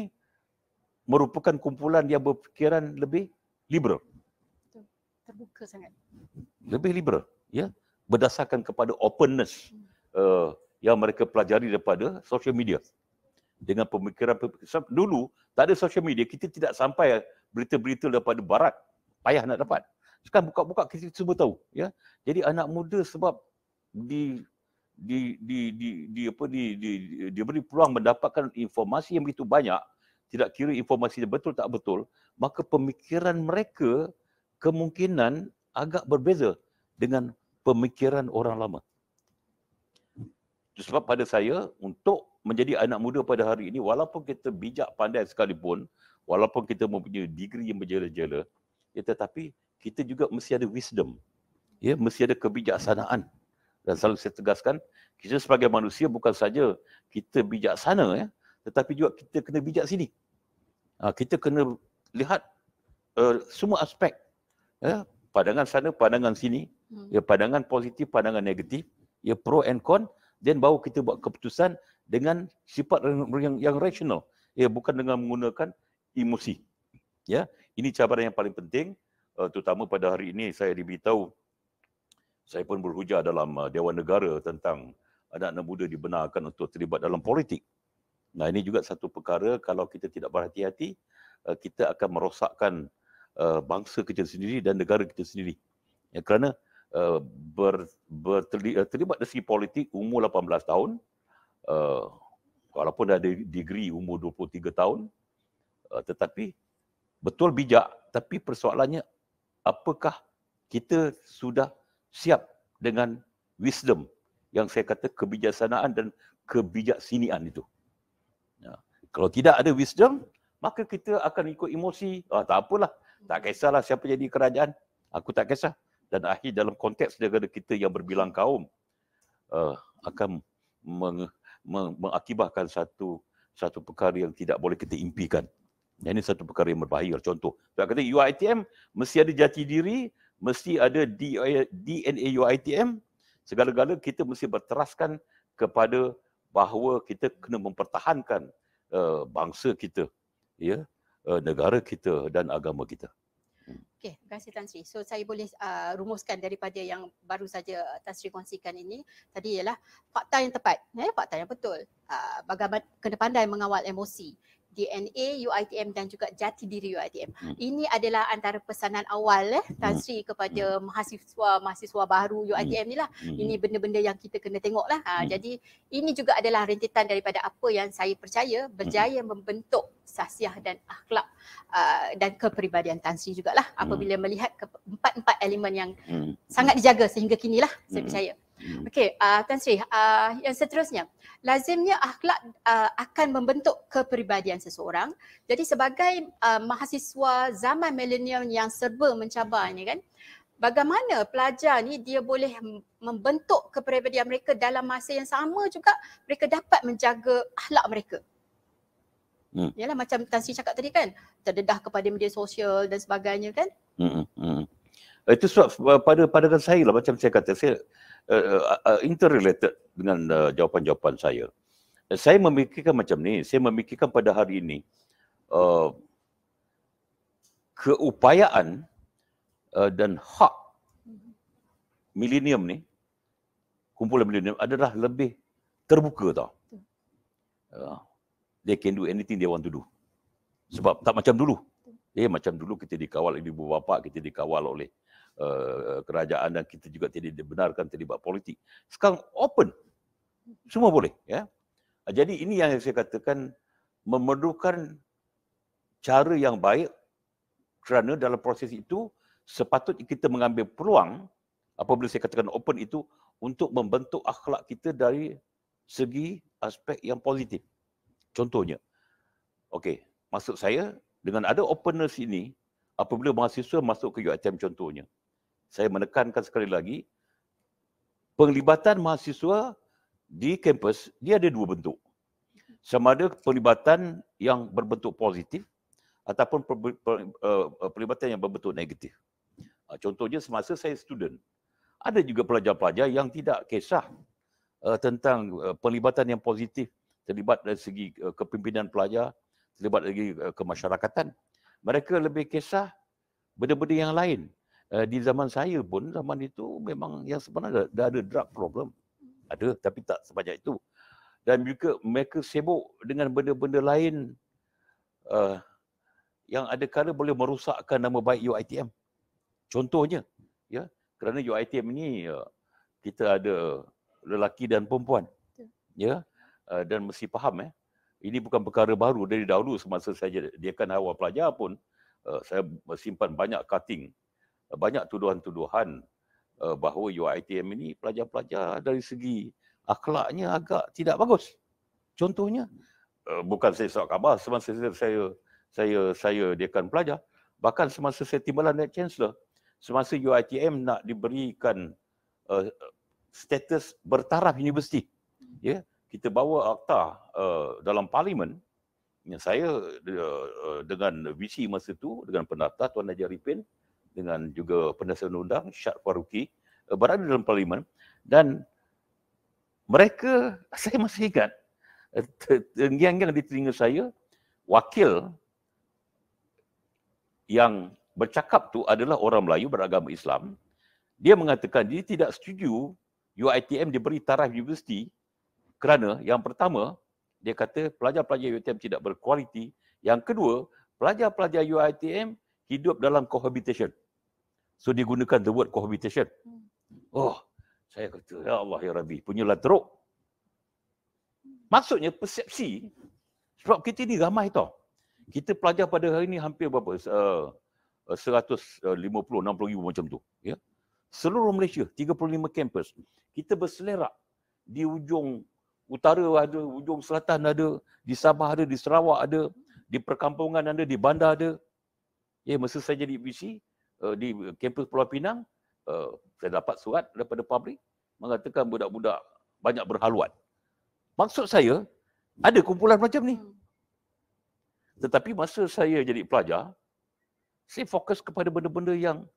merupakan kumpulan yang berfikiran lebih liberal. Terbuka sangat. Lebih liberal, ya. Yeah? Berdasarkan kepada openness uh, yang mereka pelajari daripada social media. Dengan pemikiran, dulu tak ada social media, kita tidak sampai berita-berita daripada barat. Payah nak dapat. Sekarang buka-buka kita semua tahu, ya. Jadi anak muda sebab di di di di, di apa di di diberi peluang mendapatkan informasi yang begitu banyak tidak kira informasinya betul tak betul maka pemikiran mereka kemungkinan agak berbeza dengan pemikiran orang lama sebab pada saya untuk menjadi anak muda pada hari ini walaupun kita bijak pandai sekalipun walaupun kita mempunyai degree yang berjela-jela ya, tetapi kita juga mesti ada wisdom ya mesti ada kebijaksanaan dan selalu saya tegaskan kita sebagai manusia bukan saja kita bijak sana ya tetapi juga kita kena bijak sini ha, kita kena lihat uh, semua aspek ya pandangan sana pandangan sini hmm. ya pandangan positif pandangan negatif ya pro and con dan baru kita buat keputusan dengan sifat yang yang rasional, ya bukan dengan menggunakan emosi ya ini cabaran yang paling penting uh, terutama pada hari ini saya diberitahu saya pun berhujah dalam uh, Dewan Negara tentang anak-anak muda dibenarkan untuk terlibat dalam politik. Nah ini juga satu perkara kalau kita tidak berhati-hati uh, kita akan merosakkan uh, bangsa kita sendiri dan negara kita sendiri. Ya, kerana ber, ber, terlibat dari segi politik umur 18 tahun walaupun ada degree umur 23 tahun tetapi betul bijak tapi persoalannya apakah kita sudah siap dengan wisdom yang saya kata kebijaksanaan dan kebijaksinaan itu. Ya. Kalau tidak ada wisdom, maka kita akan ikut emosi. Ah, tak apalah. Tak kisahlah siapa jadi kerajaan. Aku tak kisah. Dan akhir dalam konteks negara kita yang berbilang kaum uh, akan meng, meng, mengakibatkan satu satu perkara yang tidak boleh kita impikan. Dan ini satu perkara yang berbahaya. Contoh, saya kata UITM mesti ada jati diri mesti ada DNA UITM segala-gala kita mesti berteraskan kepada bahawa kita kena mempertahankan uh, bangsa kita ya uh, negara kita dan agama kita hmm. Okay, terima kasih Tan Sri. So saya boleh uh, rumuskan daripada yang baru saja Tan Sri kongsikan ini tadi ialah fakta yang tepat, eh, fakta yang betul. Uh, bagaimana kena pandai mengawal emosi. DNA UITM dan juga jati diri UITM. Hmm. Ini adalah antara pesanan awal eh hmm. Tan Sri kepada mahasiswa-mahasiswa hmm. baru UITM ni lah. Ini benda-benda yang kita kena tengok lah. Ha, jadi ini juga adalah rentetan daripada apa yang saya percaya berjaya membentuk sahsiah dan akhlak uh, dan kepribadian Tan Sri jugalah apabila melihat ke empat-empat elemen yang sangat dijaga sehingga kinilah saya percaya. Hmm. Okey, uh, ah, Tan Sri, uh, yang seterusnya, lazimnya akhlak uh, akan membentuk kepribadian seseorang. Jadi sebagai uh, mahasiswa zaman milenium yang serba mencabar mencabarnya kan, bagaimana pelajar ni dia boleh membentuk kepribadian mereka dalam masa yang sama juga mereka dapat menjaga akhlak mereka. Hmm. Yalah macam Tan Sri cakap tadi kan, terdedah kepada media sosial dan sebagainya kan. Hmm. Hmm. hmm itu sebab eh, pada pandangan saya lah macam saya kata saya uh, uh, interrelated dengan uh, jawapan-jawapan saya. Saya memikirkan macam ni, saya memikirkan pada hari ini uh, keupayaan uh, dan hak milenium ni kumpulan milenium adalah lebih terbuka tau. Uh, they can do anything they want to do. Sebab tak macam dulu. Eh macam dulu kita dikawal ibu bapa, kita dikawal oleh Eh, eh, kerajaan dan kita juga tidak dibenarkan terlibat politik. Sekarang open. Semua boleh. ya. Ah, jadi ini yang saya katakan memerlukan cara yang baik kerana dalam proses itu sepatut kita mengambil peluang apabila saya katakan open itu untuk membentuk akhlak kita dari segi aspek yang positif. Contohnya, okay, maksud saya dengan ada openness ini apabila mahasiswa masuk ke UiTM contohnya, saya menekankan sekali lagi penglibatan mahasiswa di kampus dia ada dua bentuk. Sama ada penglibatan yang berbentuk positif ataupun eh, eh, penglibatan yang berbentuk negatif. Ah, contohnya semasa saya student, ada juga pelajar-pelajar yang tidak kisah eh, tentang penglibatan yang positif terlibat dari segi kepimpinan pelajar, terlibat dari segi kemasyarakatan. Mereka lebih kisah benda-benda yang lain uh, di zaman saya pun zaman itu memang yang sebenarnya dah, ada drug problem. Ada tapi tak sebanyak itu. Dan juga mereka sibuk dengan benda-benda lain uh, yang ada kala boleh merosakkan nama baik UITM. Contohnya, ya, kerana UITM ni uh, eh, kita ada lelaki dan perempuan. Ya. ya? Uh, dan mesti faham eh. Ini bukan perkara baru dari dahulu semasa saya dia kan awal pelajar pun uh, saya simpan banyak cutting banyak tuduhan-tuduhan uh, bahawa UITM ini pelajar-pelajar dari segi akhlaknya agak tidak bagus. Contohnya uh, bukan saya sok khabar semasa saya saya saya, saya dekan pelajar bahkan semasa saya timbalan naik chancellor semasa UITM nak diberikan uh, status bertaraf universiti ya yeah? kita bawa akta uh, dalam parlimen yang saya uh, dengan visi masa itu dengan pendata tuan Najib Ripin dengan juga pendasar undang Syad Faruqi eh, berada dalam parlimen dan mereka saya masih ingat yang-yang eh, di telinga saya wakil yang bercakap tu adalah orang Melayu beragama Islam dia mengatakan dia tidak setuju UiTM diberi taraf universiti kerana yang pertama dia kata pelajar-pelajar UiTM tidak berkualiti yang kedua pelajar-pelajar UiTM hidup dalam cohabitation So digunakan gunakan the word cohabitation. Hmm. Oh, saya kata, Ya Allah, Ya Rabbi, punyalah teruk. Maksudnya persepsi, sebab kita ni ramai tau. Kita pelajar pada hari ni hampir berapa? Uh, 150, 60 ribu macam tu. Ya? Seluruh Malaysia, 35 kampus. Kita berselerak di ujung utara ada, ujung selatan ada, di Sabah ada, di Sarawak ada, di perkampungan ada, di bandar ada. Ya, yeah, masa saya jadi BC, uh, di kampus Pulau Pinang uh, saya dapat surat daripada publik mengatakan budak-budak banyak berhaluan. Maksud saya ada kumpulan macam ni. Hmm. Tetapi masa saya jadi pelajar saya fokus kepada benda-benda yang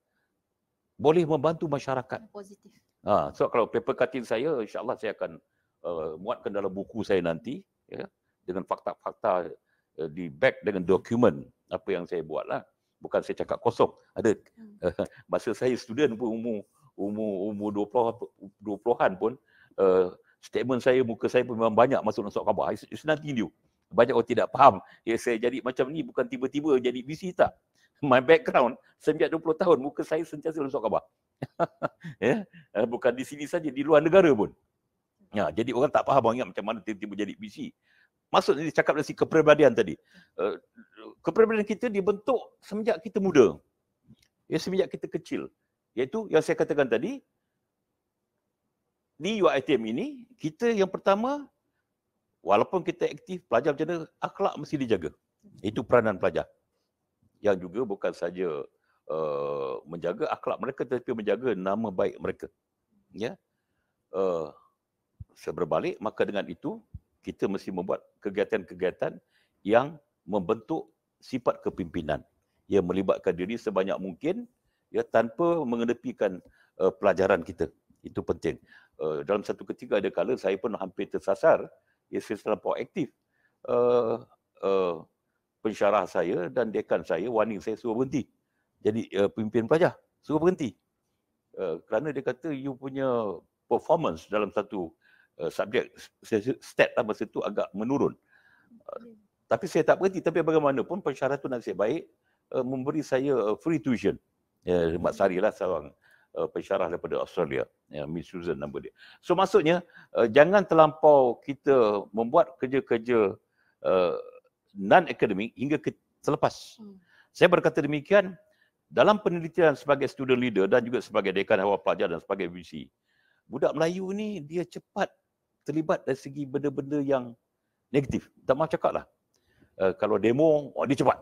boleh membantu masyarakat. Positif. Ha, so kalau paper cutting saya Insyaallah saya akan uh, muatkan dalam buku saya nanti ya dengan fakta-fakta uh, di back dengan dokumen apa yang saya buatlah bukan saya cakap kosong ada uh, masa saya student pun umur umur umur 20 20-an pun uh, statement saya muka saya pun memang banyak masuk dalam khabar it's, it's nothing new banyak orang tidak faham ya, saya jadi macam ni bukan tiba-tiba jadi BC tak my background sejak 20 tahun muka saya sentiasa dalam khabar ya yeah? bukan di sini saja di luar negara pun hmm. ya jadi orang tak faham orang ingat macam mana tiba-tiba jadi BC maksud ni cakap dari si kepribadian tadi uh, kepribadian kita dibentuk semenjak kita muda. Ya, semenjak kita kecil. Iaitu yang saya katakan tadi, di UITM ini, kita yang pertama, walaupun kita aktif, pelajar macam mana, akhlak mesti dijaga. Itu peranan pelajar. Yang juga bukan saja uh, menjaga akhlak mereka, tetapi menjaga nama baik mereka. Ya, uh, saya berbalik, maka dengan itu, kita mesti membuat kegiatan-kegiatan yang membentuk sifat kepimpinan. Ia melibatkan diri sebanyak mungkin ya tanpa mengedepikan uh, pelajaran kita. Itu penting. Uh, dalam satu ketika ada kala saya pun hampir tersasar ia ya, sistem proaktif. Uh, uh, pensyarah saya dan dekan saya warning saya suruh berhenti. Jadi uh, pimpin pelajar suruh berhenti. Uh, kerana dia kata you punya performance dalam satu uh, subjek stat dalam masa itu agak menurun. Tapi saya tak berhenti. Tapi bagaimanapun pensyarah tu nasib baik uh, memberi saya uh, free tuition. Uh, ya, Mak Sari lah seorang uh, pensyarah daripada Australia. Yeah, Miss Susan nama dia. So maksudnya uh, jangan terlampau kita membuat kerja-kerja uh, non-akademik hingga ke- selepas. Hmm. Saya berkata demikian dalam penelitian sebagai student leader dan juga sebagai dekan awal pelajar dan sebagai VC. Budak Melayu ni dia cepat terlibat dari segi benda-benda yang negatif. Tak mahu cakap lah. Eh, kalau demo, oh, dia cepat.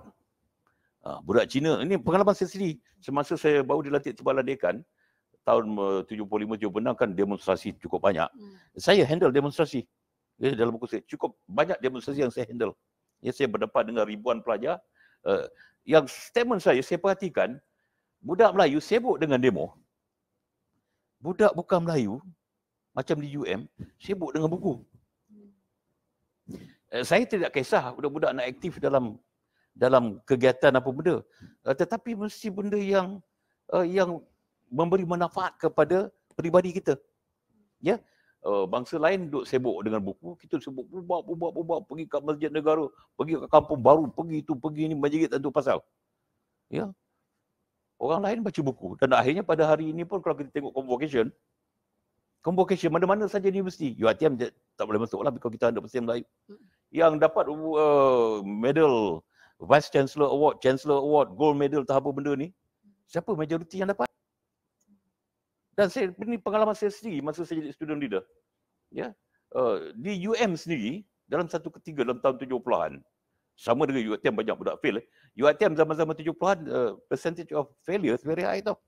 Uh, budak Cina, ini pengalaman saya sendiri. Semasa saya baru dilantik sebagai dekan, tahun eh, uh, 75-76 kan demonstrasi cukup banyak. Hmm. Saya handle demonstrasi. Ya, dalam buku saya, cukup banyak demonstrasi yang saya handle. Ya, saya berdepan dengan ribuan pelajar. Uh, yang statement saya, saya perhatikan, budak Melayu sibuk dengan demo. Budak bukan Melayu, macam di UM, sibuk dengan buku. Eh, saya tidak kisah budak-budak nak aktif dalam dalam kegiatan apa benda eh, tetapi mesti benda yang eh, yang memberi manfaat kepada peribadi kita ya bangsa lain duk sibuk dengan buku kita sibuk berubah berubah berubah pergi ke masjid negara pergi ke kampung baru pergi itu pergi ini majlis tentu pasal ya orang lain baca buku dan akhirnya pada hari ini pun kalau kita tengok convocation convocation mana-mana saja universiti UiTM tak boleh masuk lah kalau kita ada mesti Melayu yang dapat uh, medal Vice Chancellor Award, Chancellor Award, Gold Medal tak apa benda ni. Siapa majoriti yang dapat? Dan saya ini pengalaman saya sendiri masa saya jadi student leader. Ya. Uh, di UM sendiri dalam satu ketiga dalam tahun 70-an sama dengan UATM banyak budak fail. Eh. UATM zaman-zaman 70-an uh, percentage of failure very high tau.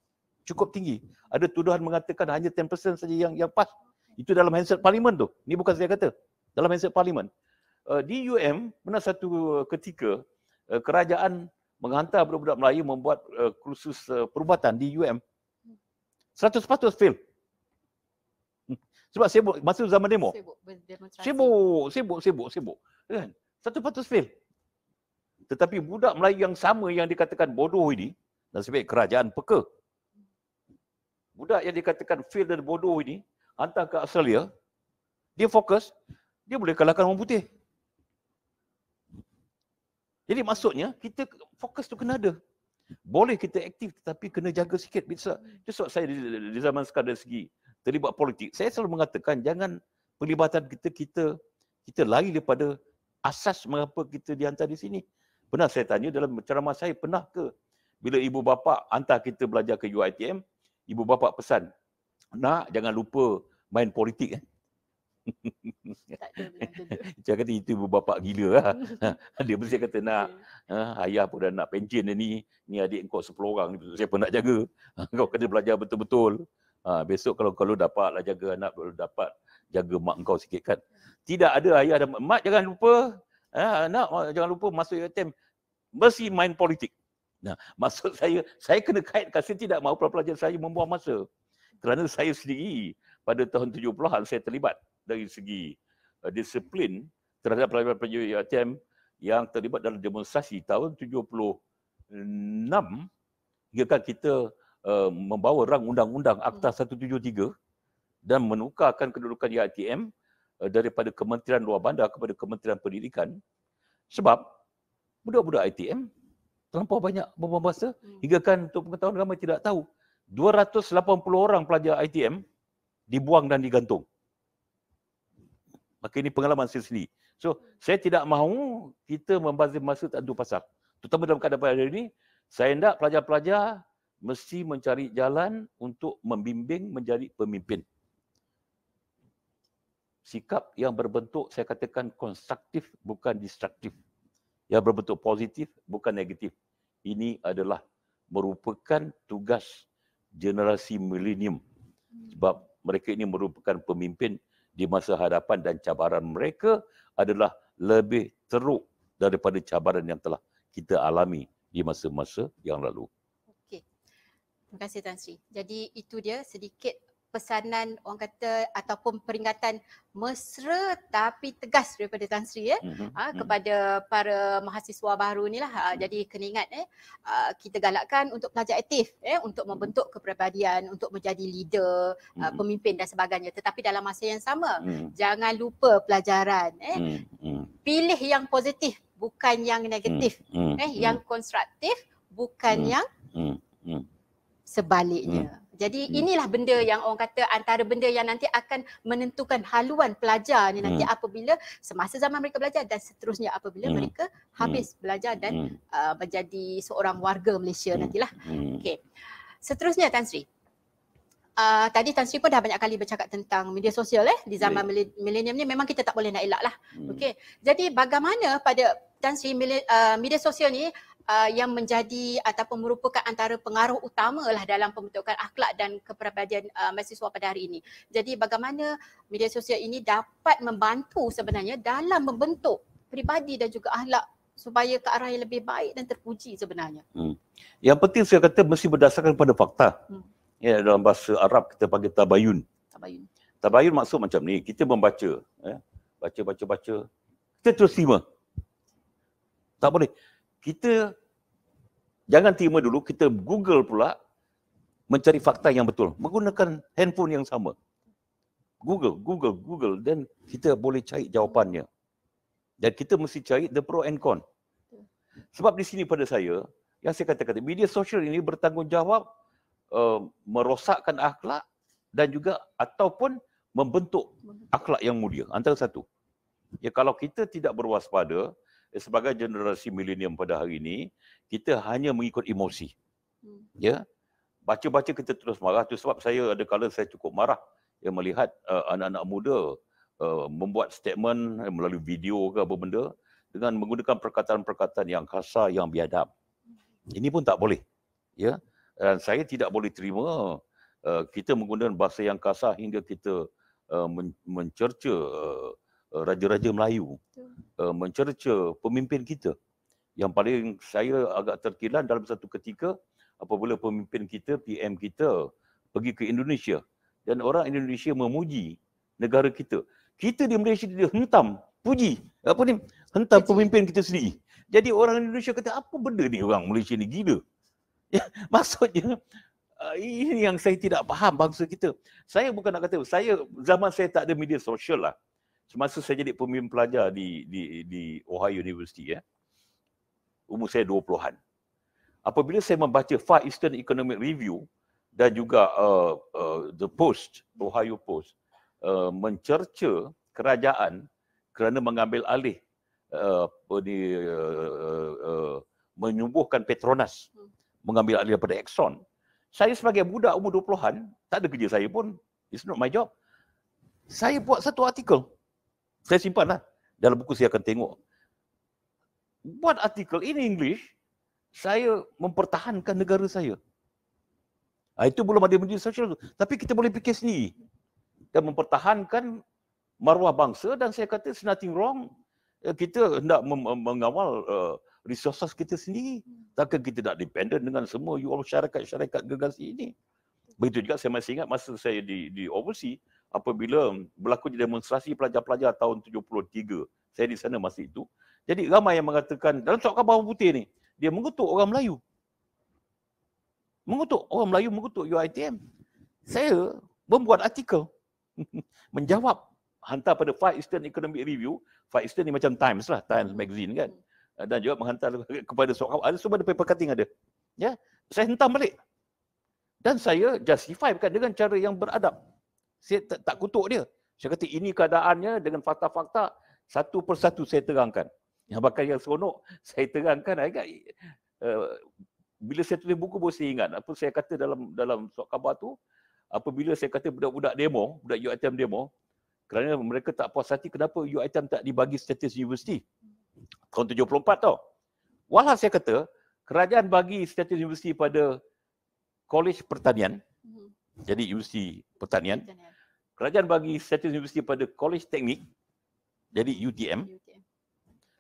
Cukup tinggi. Ada tuduhan mengatakan hanya 10% saja yang yang pas. Itu dalam handset parlimen tu. Ni bukan saya kata. Dalam handset parlimen uh, di UM pernah satu ketika uh, kerajaan menghantar budak-budak Melayu membuat uh, kursus uh, perubatan di UM. 100% fail. Hmm. Sebab sibuk masa zaman demo. Sibuk Sibuk, sibuk, sibuk, sibuk. Kan? 100% fail. Tetapi budak Melayu yang sama yang dikatakan bodoh ini, nasib baik kerajaan peka. Budak yang dikatakan fail dan bodoh ini hantar ke Australia, dia fokus, dia boleh kalahkan orang putih. Jadi maksudnya kita fokus tu kena ada. Boleh kita aktif tetapi kena jaga sikit. Itu hmm. sebab saya di, zaman sekarang dari segi terlibat politik. Saya selalu mengatakan jangan pelibatan kita, kita kita lari daripada asas mengapa kita dihantar di sini. Pernah saya tanya dalam ceramah saya, pernah ke bila ibu bapa hantar kita belajar ke UITM, ibu bapa pesan, nak jangan lupa main politik. Eh? tak ada, itu ibu bapa gila lah. dia mesti kata nak yeah. ha, ayah pun dah nak pension dia ni. Ni adik kau 10 orang. Siapa nak jaga? Ha, kau kena belajar betul-betul. Ha, besok kalau kalau dapatlah jaga anak, kalau dapat jaga mak kau sikit kan. Tidak ada ayah dan mak. jangan lupa. Ha, anak jangan lupa masuk ATM. Mesti main politik. Nah, maksud saya, saya kena kaitkan. Saya tidak mahu pelajar saya membuang masa. Kerana saya sendiri pada tahun 70-an saya terlibat dari segi uh, disiplin terhadap pelajar-pelajar UiTM yang terlibat dalam demonstrasi tahun 76 hingga kan kita uh, membawa rang undang-undang Akta 173 hmm. dan menukarkan kedudukan UiTM uh, daripada Kementerian Luar Bandar kepada Kementerian Pendidikan sebab budak-budak ITM terlampau banyak berbahasa bahasa hmm. hingga kan untuk pengetahuan ramai tidak tahu 280 orang pelajar ITM dibuang dan digantung. Maka ini pengalaman saya sendiri. So, saya tidak mahu kita membazir masa tak tentu pasal. Terutama dalam keadaan pada ini, saya hendak pelajar-pelajar mesti mencari jalan untuk membimbing menjadi pemimpin. Sikap yang berbentuk, saya katakan, konstruktif bukan destruktif. Yang berbentuk positif bukan negatif. Ini adalah merupakan tugas generasi milenium. Sebab mereka ini merupakan pemimpin di masa hadapan dan cabaran mereka adalah lebih teruk daripada cabaran yang telah kita alami di masa-masa yang lalu. Okey. Terima kasih Tan Sri. Jadi itu dia sedikit pesanan orang kata ataupun peringatan mesra tapi tegas daripada Tan Sri ya mm-hmm. ha, kepada para mahasiswa baru ni lah. Ha, jadi kena ingat eh ah, kita galakkan untuk pelajar aktif eh untuk mhm. membentuk kepribadian, untuk menjadi leader, mm-hmm. pemimpin dan sebagainya. Tetapi dalam masa yang sama mm-hmm. jangan lupa pelajaran eh. Mm-hmm. Pilih yang positif bukan yang negatif mm-hmm. eh yang konstruktif bukan mm-hmm. yang mm-hmm. sebaliknya. Mm-hmm. Jadi hmm. inilah benda yang orang kata antara benda yang nanti akan menentukan haluan pelajar ni nanti hmm. apabila semasa zaman mereka belajar dan seterusnya apabila hmm. mereka hmm. habis hmm. belajar dan hmm. uh, menjadi seorang warga Malaysia nantilah. Hmm. Okey. Seterusnya Tan Sri. Uh, tadi Tan Sri pun dah banyak kali bercakap tentang media sosial eh di zaman yeah. milenium ni memang kita tak boleh nak elak lah. Okey. Jadi bagaimana pada Tan Sri uh, media sosial ni uh, yang menjadi ataupun merupakan antara pengaruh utama lah dalam pembentukan akhlak dan keperibadian uh, mahasiswa pada hari ini. Jadi bagaimana media sosial ini dapat membantu sebenarnya dalam membentuk peribadi dan juga akhlak supaya ke arah yang lebih baik dan terpuji sebenarnya. Hmm. Yang penting saya kata mesti berdasarkan pada fakta. Hmm. Ya dalam bahasa Arab kita panggil tabayun. Tabayun. Tabayun maksud macam ni, kita membaca ya. Baca baca baca. Kita terus terima. Tak boleh kita jangan terima dulu, kita Google pula mencari fakta yang betul. Menggunakan handphone yang sama. Google, Google, Google. Dan kita boleh cari jawapannya. Dan kita mesti cari the pro and con. Sebab di sini pada saya, yang saya kata-kata, media sosial ini bertanggungjawab uh, merosakkan akhlak dan juga ataupun membentuk akhlak yang mulia. Antara satu. Ya, kalau kita tidak berwaspada, Eh, sebagai generasi milenium pada hari ini, kita hanya mengikut emosi. Hmm. Ya. Baca-baca kita terus marah tu sebab saya ada kala saya cukup marah yang melihat uh, anak-anak muda uh, membuat statement melalui video ke apa benda dengan menggunakan perkataan-perkataan yang kasar yang biadab. Hmm. Ini pun tak boleh. Ya. Dan saya tidak boleh terima uh, kita menggunakan bahasa yang kasar hingga kita uh, mencerca uh, Eh, raja-raja Melayu uh, mencerca pemimpin kita. Yang paling saya agak terkilan dalam satu ketika apabila pemimpin kita, PM kita pergi ke Indonesia dan orang Indonesia memuji negara kita. Kita di Malaysia dia hentam, puji. Apa ni? Hentam pemimpin kita sendiri. Jadi orang Indonesia kata, apa benda ni orang Malaysia ni gila? Ya, maksudnya, eh, ini yang saya tidak faham bangsa kita. Saya bukan nak kata, saya zaman saya tak ada media sosial lah semasa saya jadi pemimpin pelajar di di di Ohio University ya. Umur saya 20-an. Apabila saya membaca Far Eastern Economic Review dan juga uh, uh, The Post, Ohio Post, uh, mencerca kerajaan kerana mengambil alih uh, di, uh, uh, menyubuhkan Petronas, mengambil alih daripada Exxon. Saya sebagai muda umur 20-an, tak ada kerja saya pun. It's not my job. Saya buat satu artikel. Saya simpan lah. Dalam buku saya akan tengok. Buat artikel in English, saya mempertahankan negara saya. Ah, itu belum ada media sosial tu. Tapi kita boleh fikir sendiri. Dan mempertahankan maruah bangsa dan saya kata it's nothing wrong. Eh, kita hendak mengawal uh, resources kita sendiri. Takkan kita tak dependent dengan semua you all syarikat-syarikat gegasi ini. Begitu juga saya masih ingat masa saya di, di overseas, apabila berlaku demonstrasi pelajar-pelajar tahun 73. Saya di sana masa itu. Jadi ramai yang mengatakan dalam sok bawang putih ni, dia mengutuk orang Melayu. Mengutuk orang Melayu, mengutuk UITM. Saya membuat artikel menjawab hantar pada Far Eastern Economic Review. Far Eastern ni macam Times lah, Times Magazine kan. Hmm. Dan juga menghantar kepada sok ada semua ada paper cutting ada. Ya. Saya hentam balik. Dan saya justify kan dengan cara yang beradab saya tak, tak kutuk dia. Saya kata ini keadaannya dengan fakta-fakta satu persatu saya terangkan. Yang bahkan yang seronok saya terangkan agak uh, eh, eh, bila saya tulis buku baru saya ingat apa saya kata dalam dalam surat khabar tu apabila saya kata budak-budak demo, budak UiTM demo kerana mereka tak puas hati kenapa UiTM tak dibagi status universiti. Tahun 74 tau. Walau saya kata kerajaan bagi status universiti pada College Pertanian. Hmm. Jadi UC Pertanian. Pertanian kerajaan bagi status universiti pada college teknik jadi UTM,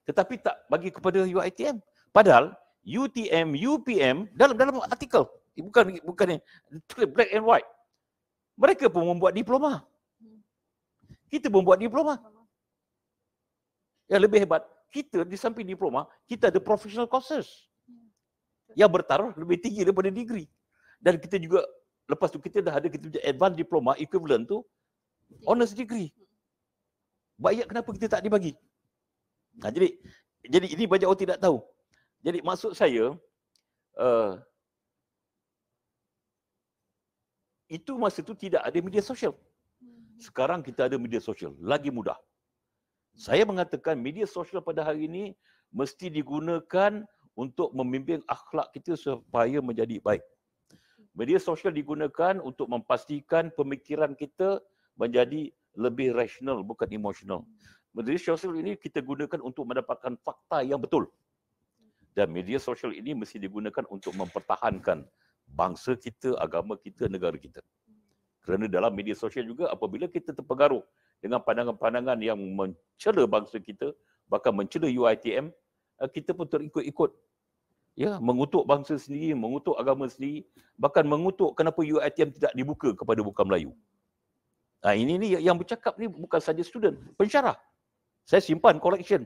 tetapi tak bagi kepada UITM padahal UTM UPM dalam dalam artikel eh, bukan bukan yang black and white mereka pun membuat diploma hmm. kita pun buat diploma yang lebih hebat kita di samping diploma kita ada professional courses hmm. yang bertaruh lebih tinggi daripada degree dan kita juga lepas tu kita dah ada kita punya advanced diploma equivalent tu honors degree. Baiat kenapa kita tak dibagi? Nah, jadi jadi ini banyak orang tidak tahu. Jadi maksud saya uh, itu masa itu tidak ada media sosial. Hmm. Sekarang kita ada media sosial, lagi mudah. Saya mengatakan media sosial pada hari ini mesti digunakan untuk memimpin akhlak kita supaya menjadi baik. Media sosial digunakan untuk memastikan pemikiran kita menjadi lebih rasional bukan emosional. Media sosial ini kita gunakan untuk mendapatkan fakta yang betul. Dan media sosial ini mesti digunakan untuk mempertahankan bangsa kita, agama kita, negara kita. Kerana dalam media sosial juga apabila kita terpengaruh dengan pandangan-pandangan yang mencela bangsa kita, bahkan mencela UITM, eh, kita pun terikut-ikut ya mengutuk bangsa sendiri, mengutuk agama sendiri, bahkan mengutuk kenapa UITM tidak dibuka kepada bukan Melayu. Ha, ini ni yang bercakap ni bukan saja student, pensyarah. Saya simpan collection.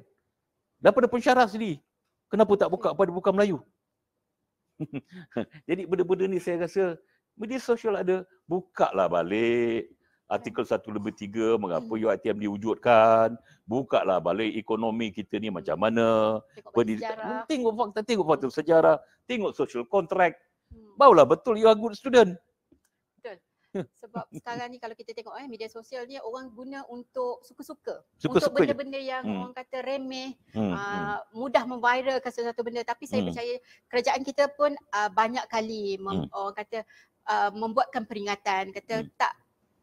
Daripada pensyarah sendiri. Kenapa tak buka pada buka Melayu? Jadi benda-benda ni saya rasa media sosial ada, buka lah balik. Artikel 1 ya. lebih 3, mengapa hmm. UITM diwujudkan. Buka lah balik ekonomi kita ni macam mana. Tengok sejarah. Hmm, tengok fakta, tengok fakta sejarah. Tengok social contract. Hmm. Baulah betul you are good student. Sebab sekarang ni kalau kita tengok eh media sosial ni orang guna untuk suka-suka. untuk benda-benda yang hmm. orang kata remeh, hmm. Aa, ah, hmm. mudah memviralkan sesuatu benda tapi saya hmm. percaya kerajaan kita pun uh, banyak kali hmm. orang kata uh, membuatkan peringatan kata hmm. tak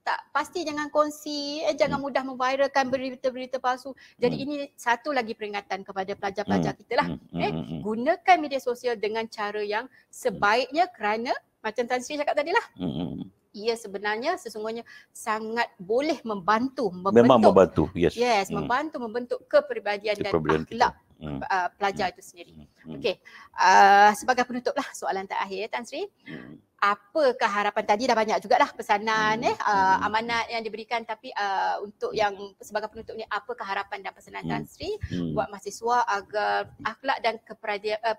tak pasti jangan kongsi eh jangan hmm. mudah memviralkan berita-berita palsu. Jadi hmm. ini satu lagi peringatan kepada pelajar-pelajar hmm. kita lah. Hmm. Hmm. Eh hmm. gunakan media sosial dengan cara yang sebaiknya kerana macam Tan Sri cakap tadi lah. Hmm ia sebenarnya sesungguhnya sangat boleh membantu membentuk memang membantu yes yes hmm. membantu membentuk kepribadian dan akhlak hmm. Uh, pelajar hmm. itu sendiri. Hmm. Okey. Uh, sebagai penutuplah soalan terakhir eh, Tan Sri. Apakah harapan tadi dah banyak jugalah pesanan eh uh, amanat yang diberikan tapi uh, untuk yang sebagai penutup ni apakah harapan dan pesanan Tan Sri buat mahasiswa agar akhlak dan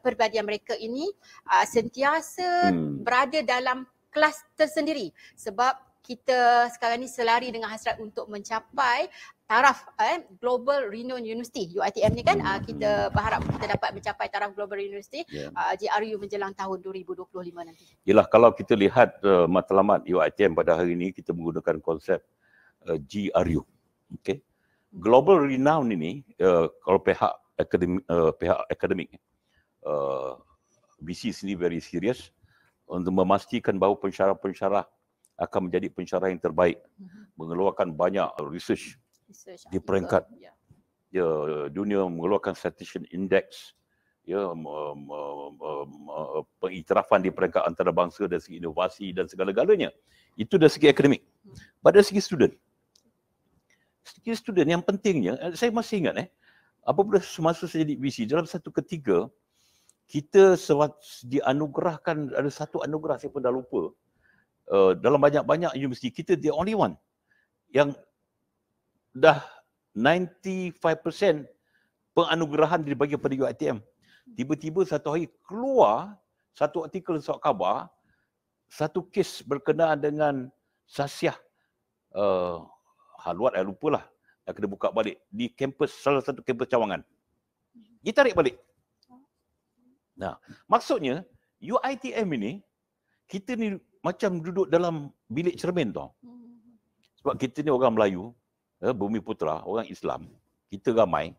keperadian uh, mereka ini uh, sentiasa berada dalam kelas tersendiri sebab kita sekarang ni selari dengan hasrat untuk mencapai taraf eh, global renowned university UiTM ni kan uh, kita berharap kita dapat mencapai taraf global university yeah. Ya. uh, GRU menjelang tahun 2025 nanti. Yalah kalau kita lihat uh, matlamat UiTM pada hari ini kita menggunakan konsep uh, eh, GRU. Okay. Global renown ini uh, kalau pihak akademik uh, pihak akademik uh, BC sendiri very serious untuk memastikan bahawa pensyarah-pensyarah akan menjadi pensyarah yang terbaik mhm. mengeluarkan banyak research, research di peringkat ya. ya dunia mengeluarkan citation index ya pengiktirafan di peringkat antarabangsa dari segi inovasi dan segala-galanya itu dari segi akademik hmm. pada segi student segi student yang pentingnya eh, saya masih ingat eh apabila semasa saya jadi VC dalam satu ketiga kita dianugerahkan ada satu anugerah saya pun dah lupa uh, dalam banyak-banyak universiti kita the only one yang dah 95% penganugerahan dibagi kepada UiTM tiba-tiba satu hari keluar satu artikel surat khabar satu kes berkenaan dengan sasiah uh, eh, haluat saya lupalah saya kena buka balik di kampus salah satu kampus cawangan dia tarik balik Nah, maksudnya UiTM ini kita ni macam duduk dalam bilik cermin tu. Sebab kita ni orang Melayu, eh, bumi putra, orang Islam. Kita ramai.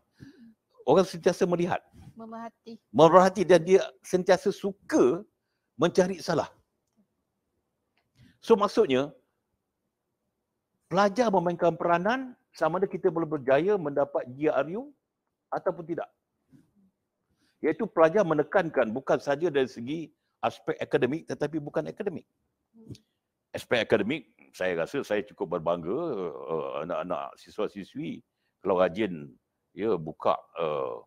Orang sentiasa melihat. Memerhati. Memerhati dan dia sentiasa suka mencari salah. So maksudnya, pelajar memainkan peranan sama ada kita boleh berjaya mendapat GRU ataupun tidak iaitu pelajar menekankan bukan saja dari segi aspek akademik tetapi bukan akademik. Aspek akademik saya rasa saya cukup berbangga uh, anak-anak siswa-siswi kalau rajin ya buka uh,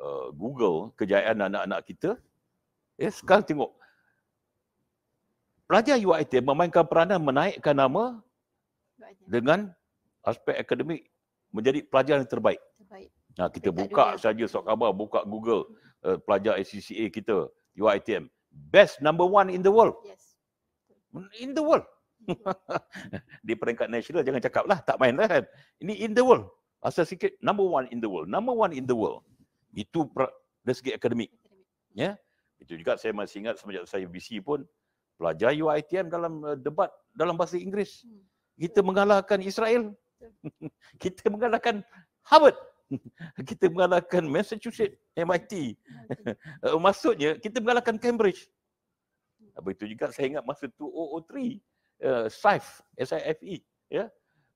uh, Google kejayaan anak-anak kita ya sekarang tengok pelajar UIT memainkan peranan menaikkan nama dengan aspek akademik menjadi pelajar yang terbaik. Terbaik. Nah, ha, kita buka saja sok khabar, buka Google uh, pelajar ACCA kita, UITM. Best number one in the world. Yes. In the world. di peringkat nasional jangan cakap lah, tak main lah kan. Ini in the world. Asal sikit, number one in the world. Number one in the world. Itu pra, dari segi akademik. Ya. Yeah? Itu juga saya masih ingat semenjak saya BC pun, pelajar UITM dalam uh, debat dalam bahasa Inggeris. Hmm. Kita mengalahkan Israel. kita mengalahkan Harvard. kita mengalahkan Massachusetts MIT. Eh, maksudnya kita mengalahkan Cambridge. Apa itu juga saya ingat masa tu 003 uh, eh, SIFE, SIFE ya.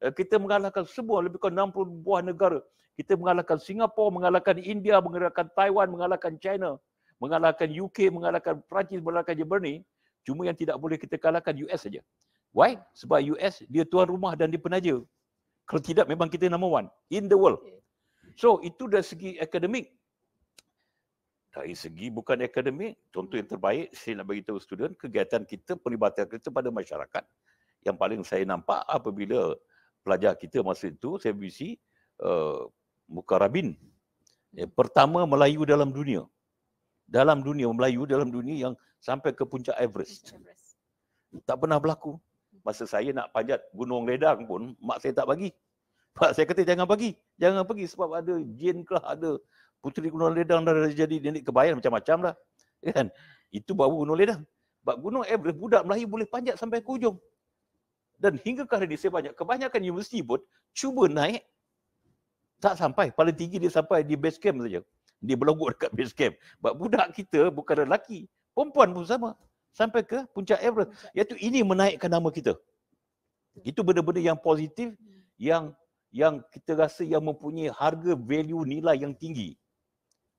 Uh, kita mengalahkan semua lebih kurang 60 buah negara. Kita mengalahkan Singapura, mengalahkan India, mengalahkan Taiwan, mengalahkan China, mengalahkan UK, mengalahkan Perancis, mengalahkan Germany. Cuma yang tidak boleh kita kalahkan US saja. Why? Sebab US dia tuan rumah dan dia penaja. Kalau tidak memang kita number one in the world. So itu dari segi akademik. Dari segi bukan akademik, contoh yang terbaik saya nak beritahu student, kegiatan kita, pelibatan kita pada masyarakat. Yang paling saya nampak apabila pelajar kita masa itu, saya berisi uh, Muka Rabin. Yang pertama Melayu dalam dunia. Dalam dunia, Melayu dalam dunia yang sampai ke puncak Everest. Everest. Tak pernah berlaku. Masa saya nak panjat Gunung Ledang pun, mak saya tak bagi. Mak saya kata jangan bagi. Jangan pergi sebab ada jin ke ada puteri gunung ledang dah jadi nenek kebayang macam-macam lah. Ya kan? Itu baru gunung ledang. Sebab gunung Everest budak Melayu boleh panjat sampai ke hujung. Dan hingga ke hari ini saya banyak, kebanyakan universiti pun cuba naik tak sampai. Paling tinggi dia sampai di base camp saja. Dia berlogok dekat base camp. Sebab budak kita bukan lelaki. Perempuan pun sama. Sampai ke puncak Everest. Iaitu ini menaikkan nama kita. Itu benda-benda yang positif hmm. yang yang kita rasa yang mempunyai harga value nilai yang tinggi.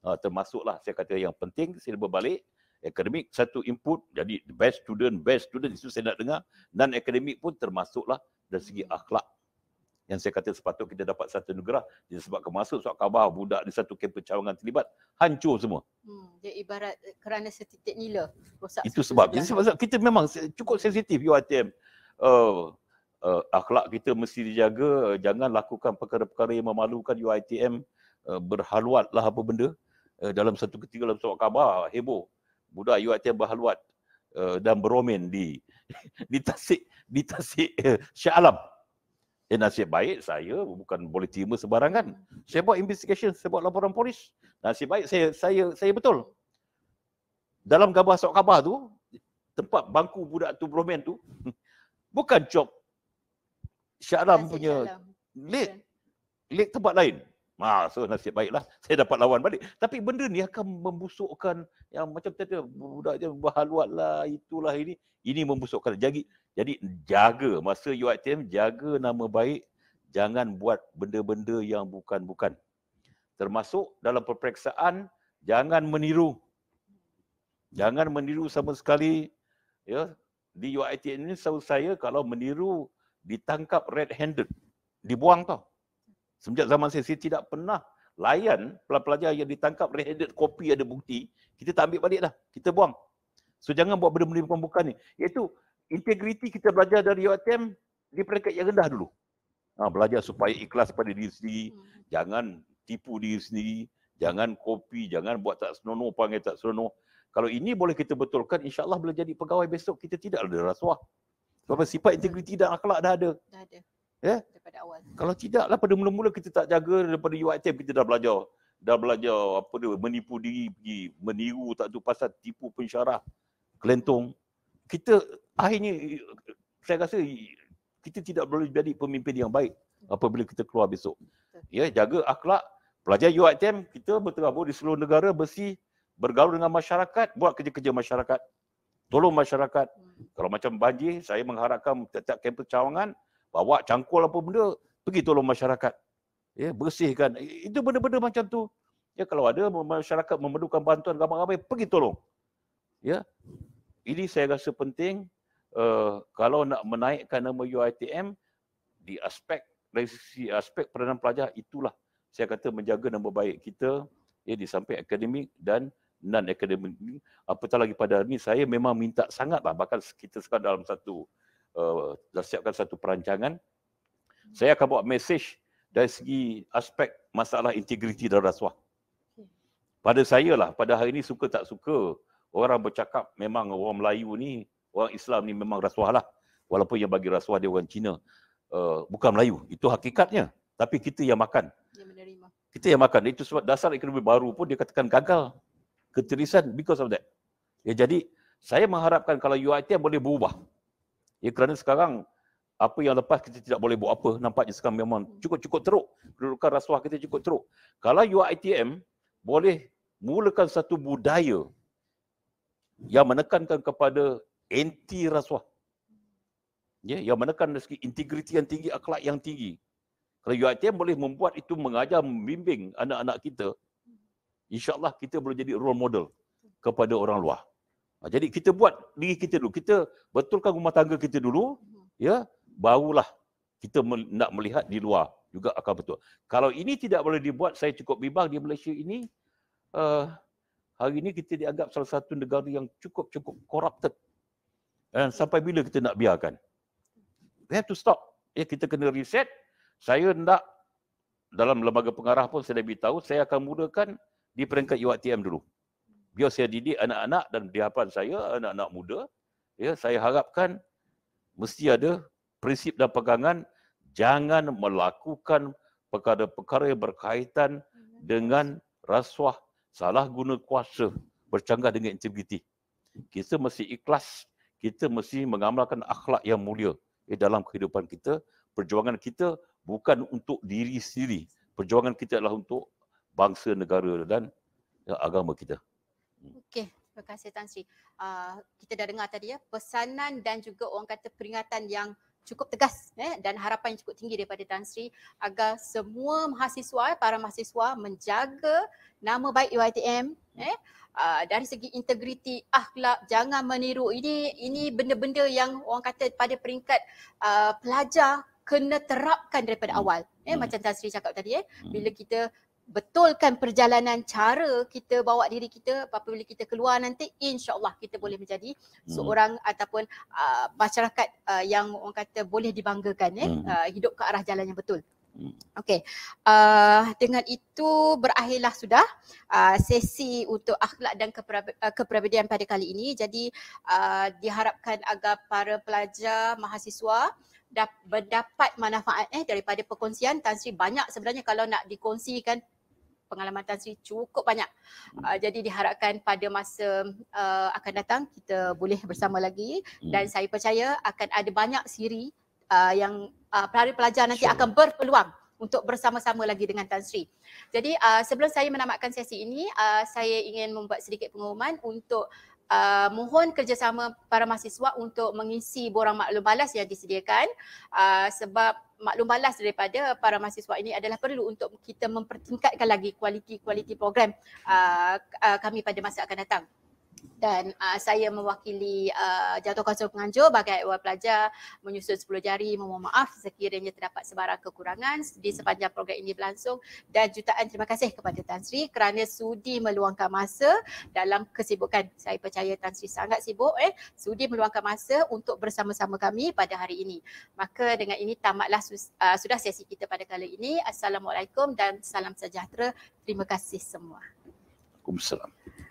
Uh, termasuklah saya kata yang penting saya berbalik akademik satu input jadi best student best student itu saya nak dengar dan akademik pun termasuklah dari segi hmm. akhlak yang saya kata sepatutnya kita dapat satu negara negerah sebab kemasuk soal khabar budak di satu kempen cawangan terlibat hancur semua. Hmm, dia ibarat eh, kerana setitik nila rosak. Itu sebab. Itu sebab kita memang cukup sensitif UITM. Uh, oh, uh, akhlak kita mesti dijaga uh, jangan lakukan perkara-perkara yang memalukan UiTM uh, eh, berhaluat lah apa benda uh, dalam satu ketika dalam surat khabar heboh budak UiTM berhaluat uh, dan beromen di di tasik di tasik uh, Syah Alam Eh nasib baik saya bukan boleh terima sebarangan. Saya buat investigation, saya buat laporan polis. Nasib baik saya saya saya betul. Dalam gambar sok khabar tu, tempat bangku budak tu bromen tu bukan job Syah punya leg leg tempat lain. Ha, so nasib baiklah saya dapat lawan balik. Tapi benda ni akan membusukkan yang macam tadi budak dia berhaluat lah itulah ini. Ini membusukkan. Jadi, jadi jaga masa UITM jaga nama baik. Jangan buat benda-benda yang bukan-bukan. Termasuk dalam peperiksaan jangan meniru. Jangan meniru sama sekali. Ya, di UITM ini selalu saya kalau meniru ditangkap red-handed. Dibuang tau. Sejak zaman saya, saya tidak pernah layan pelajar-pelajar yang ditangkap red-handed kopi ada bukti. Kita tak ambil balik dah. Kita buang. So jangan buat benda-benda pembukaan. bukan ni. Iaitu integriti kita belajar dari UATM di peringkat yang rendah dulu. Ha, belajar supaya ikhlas pada diri sendiri. Hmm. Jangan tipu diri sendiri. Jangan kopi, jangan buat tak senonoh, panggil tak senonoh. Kalau ini boleh kita betulkan, insyaAllah boleh jadi pegawai besok, kita tidak ada rasuah. Sebab sifat integriti dan akhlak dah ada. Dah ada. Ya? Yeah? Daripada awal. Kalau tidak lah pada mula-mula kita tak jaga daripada UITM kita dah belajar. Dah belajar apa dia, menipu diri pergi, meniru tak tu pasal tipu pensyarah, kelentong. Kita akhirnya saya rasa kita tidak boleh jadi pemimpin yang baik apabila kita keluar besok. Ya, yeah, jaga akhlak, pelajar UITM, kita berterabur di seluruh negara, bersih, bergaul dengan masyarakat, buat kerja-kerja masyarakat tolong masyarakat. Hmm. Kalau macam banjir, saya mengharapkan tiap-tiap kampus cawangan, bawa cangkul apa benda, pergi tolong masyarakat. Ya, bersihkan. Itu benda-benda macam tu. Ya, kalau ada masyarakat memerlukan bantuan ramai-ramai, pergi tolong. Ya. Ini saya rasa penting uh, kalau nak menaikkan nama UITM di aspek dari aspek peranan pelajar itulah saya kata menjaga nama baik kita ya di samping akademik dan non academic apatah lagi pada hari ni saya memang minta sangat lah bahkan kita sekarang dalam satu uh, dah siapkan satu perancangan hmm. saya akan buat message dari segi aspek masalah integriti dan rasuah pada saya lah pada hari ni suka tak suka orang bercakap memang orang Melayu ni orang Islam ni memang rasuah lah walaupun yang bagi rasuah dia orang Cina uh, bukan Melayu itu hakikatnya tapi kita yang makan yang kita yang makan itu sebab dasar ekonomi baru pun dia katakan gagal keterisan because of that. Ya, jadi saya mengharapkan kalau UITM boleh berubah. Ya, kerana sekarang apa yang lepas kita tidak boleh buat apa. Nampaknya sekarang memang cukup-cukup teruk. Kedudukan rasuah kita cukup teruk. Kalau UITM boleh mulakan satu budaya yang menekankan kepada anti rasuah. Ya, yang menekan dari segi integriti yang tinggi, akhlak yang tinggi. Kalau UITM boleh membuat itu mengajar, membimbing anak-anak kita insyaAllah kita boleh jadi role model kepada orang luar. Ha, jadi kita buat diri kita dulu. Kita betulkan rumah tangga kita dulu, mhm. ya, barulah kita nak melihat di luar juga akan betul. Kalau ini tidak boleh dibuat, saya cukup bimbang di Malaysia ini, uh, hari ini kita dianggap salah satu negara yang cukup-cukup corrupted. Dan sampai bila kita nak biarkan? We have to stop. Ya, kita kena reset. Saya nak dalam lembaga pengarah pun saya dah beritahu, saya akan mulakan di peringkat UATM dulu. Biar saya didik anak-anak dan di hadapan saya, anak-anak muda, ya, saya harapkan mesti ada prinsip dan pegangan jangan melakukan perkara-perkara yang berkaitan dengan rasuah salah guna kuasa bercanggah dengan integriti. Kita mesti ikhlas, kita mesti mengamalkan akhlak yang mulia di ya, dalam kehidupan kita. Perjuangan kita bukan untuk diri sendiri. Perjuangan kita adalah untuk bangsa negara dan eh, agama kita. Hmm. Okey, terima kasih Tan Sri. Uh, kita dah dengar tadi ya pesanan dan juga orang kata peringatan yang cukup tegas eh dan harapan yang cukup tinggi daripada Tan Sri agar semua mahasiswa eh, para mahasiswa menjaga nama baik UiTM eh uh, dari segi integriti akhlak jangan meniru ini ini benda-benda yang orang kata pada peringkat uh, pelajar kena terapkan daripada hmm. awal eh hmm. macam Tan Sri cakap tadi eh hmm. bila kita betulkan perjalanan cara kita bawa diri kita apabila kita keluar nanti insyaallah kita boleh menjadi hmm. seorang ataupun uh, masyarakat uh, yang orang kata boleh dibanggakan ya eh, hmm. uh, hidup ke arah jalan yang betul. Hmm. Okey. Uh, dengan itu berakhirlah sudah uh, sesi untuk akhlak dan kepribadian uh, pada kali ini. Jadi uh, diharapkan agar para pelajar, mahasiswa dapat mendapat manfaat eh daripada perkongsian Tan Sri banyak sebenarnya kalau nak dikongsikan pengalaman Tan Sri cukup banyak. Uh, jadi diharapkan pada masa uh, akan datang kita boleh bersama lagi hmm. dan saya percaya akan ada banyak siri uh, yang uh, pelajar-pelajar nanti sure. akan berpeluang untuk bersama-sama lagi dengan Tan Sri. Jadi uh, sebelum saya menamatkan sesi ini, uh, saya ingin membuat sedikit pengumuman untuk uh, mohon kerjasama para mahasiswa untuk mengisi borang maklum balas yang disediakan uh, sebab maklum balas daripada para mahasiswa ini adalah perlu untuk kita mempertingkatkan lagi kualiti-kualiti program uh, uh, kami pada masa akan datang dan uh, saya mewakili uh, jatuhkuasa penganjur bagi awal pelajar menyusun 10 jari memohon maaf sekiranya terdapat sebarang kekurangan di sepanjang program ini berlangsung dan jutaan terima kasih kepada Tan Sri kerana sudi meluangkan masa dalam kesibukan saya percaya Tan Sri sangat sibuk eh sudi meluangkan masa untuk bersama-sama kami pada hari ini maka dengan ini tamatlah uh, sudah sesi kita pada kali ini assalamualaikum dan salam sejahtera terima kasih semua Assalamualaikum.